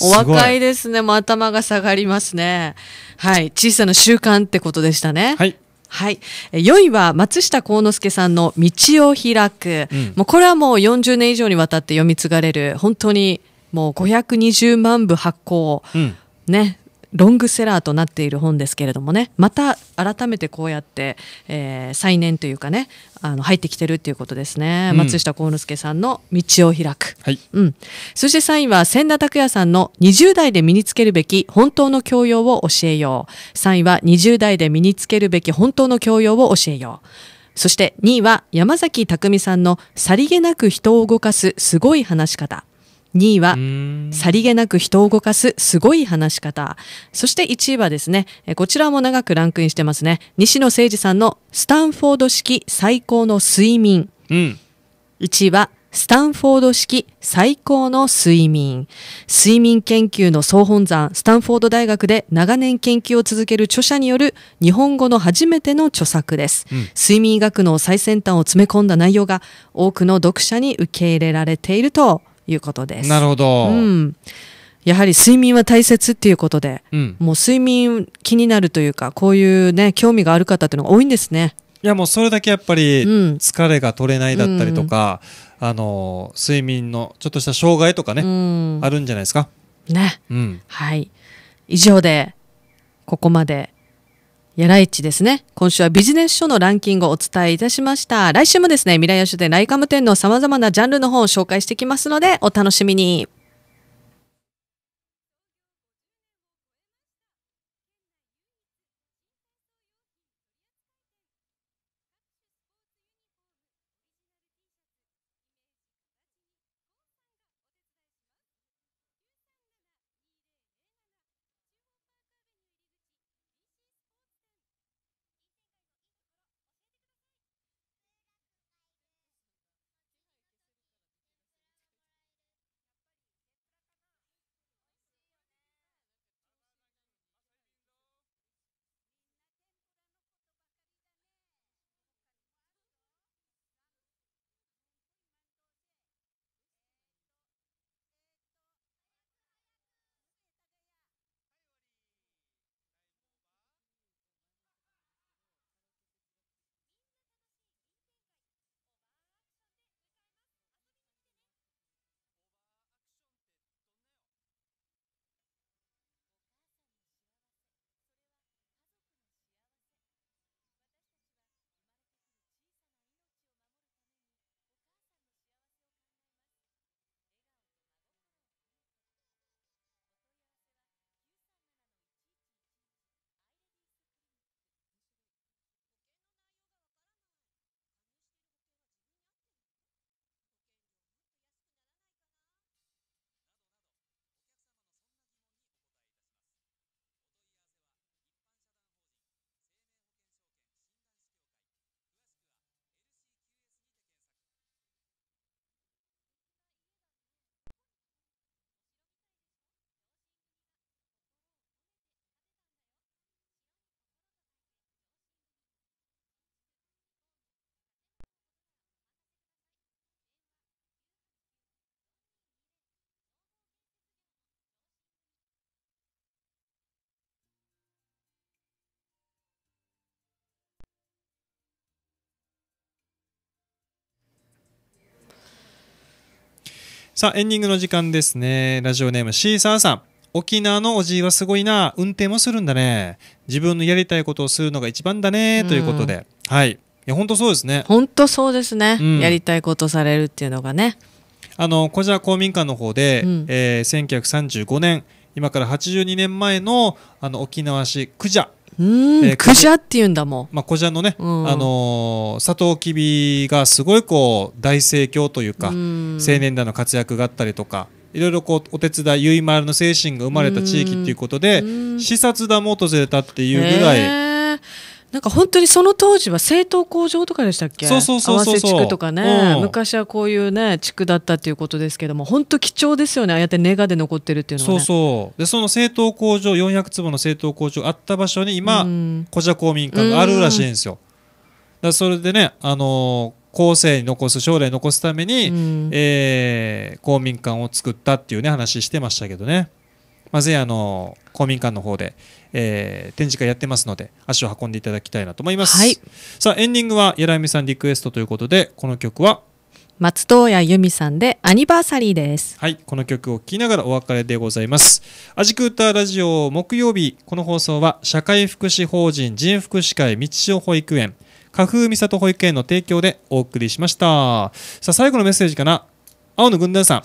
お若いですね。もう頭が下がりますね。はい。小さな習慣ってことでしたね。はい。はい。4位は松下幸之助さんの道を開く。うん、もうこれはもう40年以上にわたって読み継がれる、本当にもう520万部発行。うんね、ロングセラーとなっている本ですけれどもねまた改めてこうやって、えー、再燃というかねあの入ってきてるっていうことですね、うん、松下幸之助さんの「道を開く」はい、うん、そして3位は千田拓也さんの「20代で身につけるべき本当の教養を教えよう」3位は「20代で身につけるべき本当の教養を教えよう」そして2位は山崎匠さんの「さりげなく人を動かすすごい話し方」2位は、さりげなく人を動かすすごい話し方。そして1位はですね、こちらも長くランクインしてますね。西野誠二さんのスタンフォード式最高の睡眠。うん、1位は、スタンフォード式最高の睡眠。睡眠研究の総本山、スタンフォード大学で長年研究を続ける著者による日本語の初めての著作です。うん、睡眠医学の最先端を詰め込んだ内容が多くの読者に受け入れられているということです。なるほど。うん。やはり睡眠は大切っていうことで、うん、もう睡眠気になるというか、こういうね、興味がある方っていうのが多いんですね。いやもうそれだけやっぱり疲れが取れないだったりとか、うん、あの睡眠のちょっとした障害とかね、うん、あるんじゃないですか。ね、うん、はい以上でここまでやらいちですね。今週はビジネス書のランキングをお伝えいたしました。来週もですね、未来予習でライカム店の様々なジャンルの本を紹介していきますので、お楽しみに。さあ、エンディングの時間ですね。ラジオネームシーサーさん。沖縄のおじいはすごいな。運転もするんだね。自分のやりたいことをするのが一番だね。ということで。はい。いや、本当そうですね。本当そうですね、うんやりたいことされるっていうのがね。あの、こちら公民館の方で、うんえー1935年、今から82年前の、あの、沖縄市久じゃクジャって言うんだもん、まあ、クジャのね、うん、あのー、サトウキビがすごいこう大盛況というか、うん、青年団の活躍があったりとかいろいろこうお手伝いゆいまるの精神が生まれた地域っていうことで視察団も訪れたっていうぐらい。なんか本当にその当時は政党工場とかでしたっけそうそうそうそうそう合わせ地区とかね、うん、昔はこういうね地区だったっていうことですけども本当貴重ですよねああやってネガで残ってるっていうのは、ね、そうそうでその政党工場400坪の政党工場あった場所に今、うん、古社公民館があるらしいんですよ、うん、だそれでねあのー、後世に残す将来残すために、うん、えー、公民館を作ったっていうね話してましたけどねまあ、ぜひあの公民館の方で、えー、展示会やってますので足を運んでいただきたいなと思います、はい、さあエンディングは柳みさんリクエストということでこの曲は松任谷由実さんでアニバーサリーですはいこの曲を聴きながらお別れでございますアジクーターラジオ木曜日この放送は社会福祉法人人福祉会道代保育園花風美里保育園の提供でお送りしましたさあ最後のメッセージかな青の軍団さん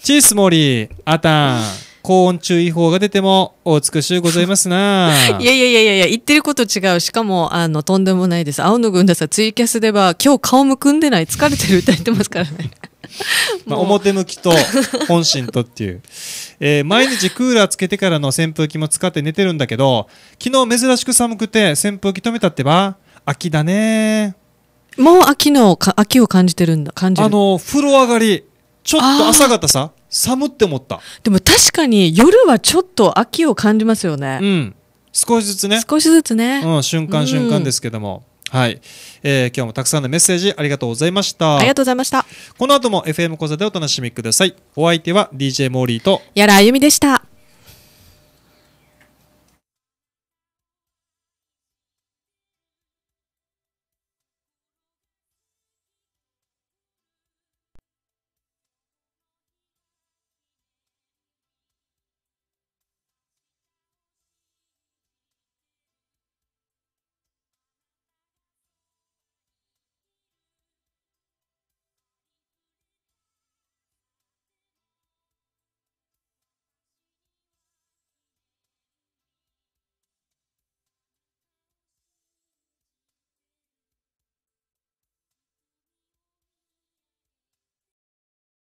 チースモーリーアタン高温注意報が出てもお美しゅうございますな いやいやいやいや言ってること違うしかもあのとんでもないです青野軍ださツイキャスでは今日顔むくんでない疲れてる歌言ってますからね まあ、表向きと本心とっていう、えー、毎日クーラーつけてからの扇風機も使って寝てるんだけど昨日珍しく寒くて扇風機止めたってば秋だねもう秋のか秋を感じてるんだ感じるあの風呂上がりちょっと朝方さ寒って思ったでも確かに夜はちょっと秋を感じますよね、うん、少しずつね少しずつね、うん、瞬間瞬間ですけども、うん、はい、えー、今日もたくさんのメッセージありがとうございましたありがとうございましたこの後も FM 講座でお楽しみくださいお相手は DJ モーリーとやらあゆみでした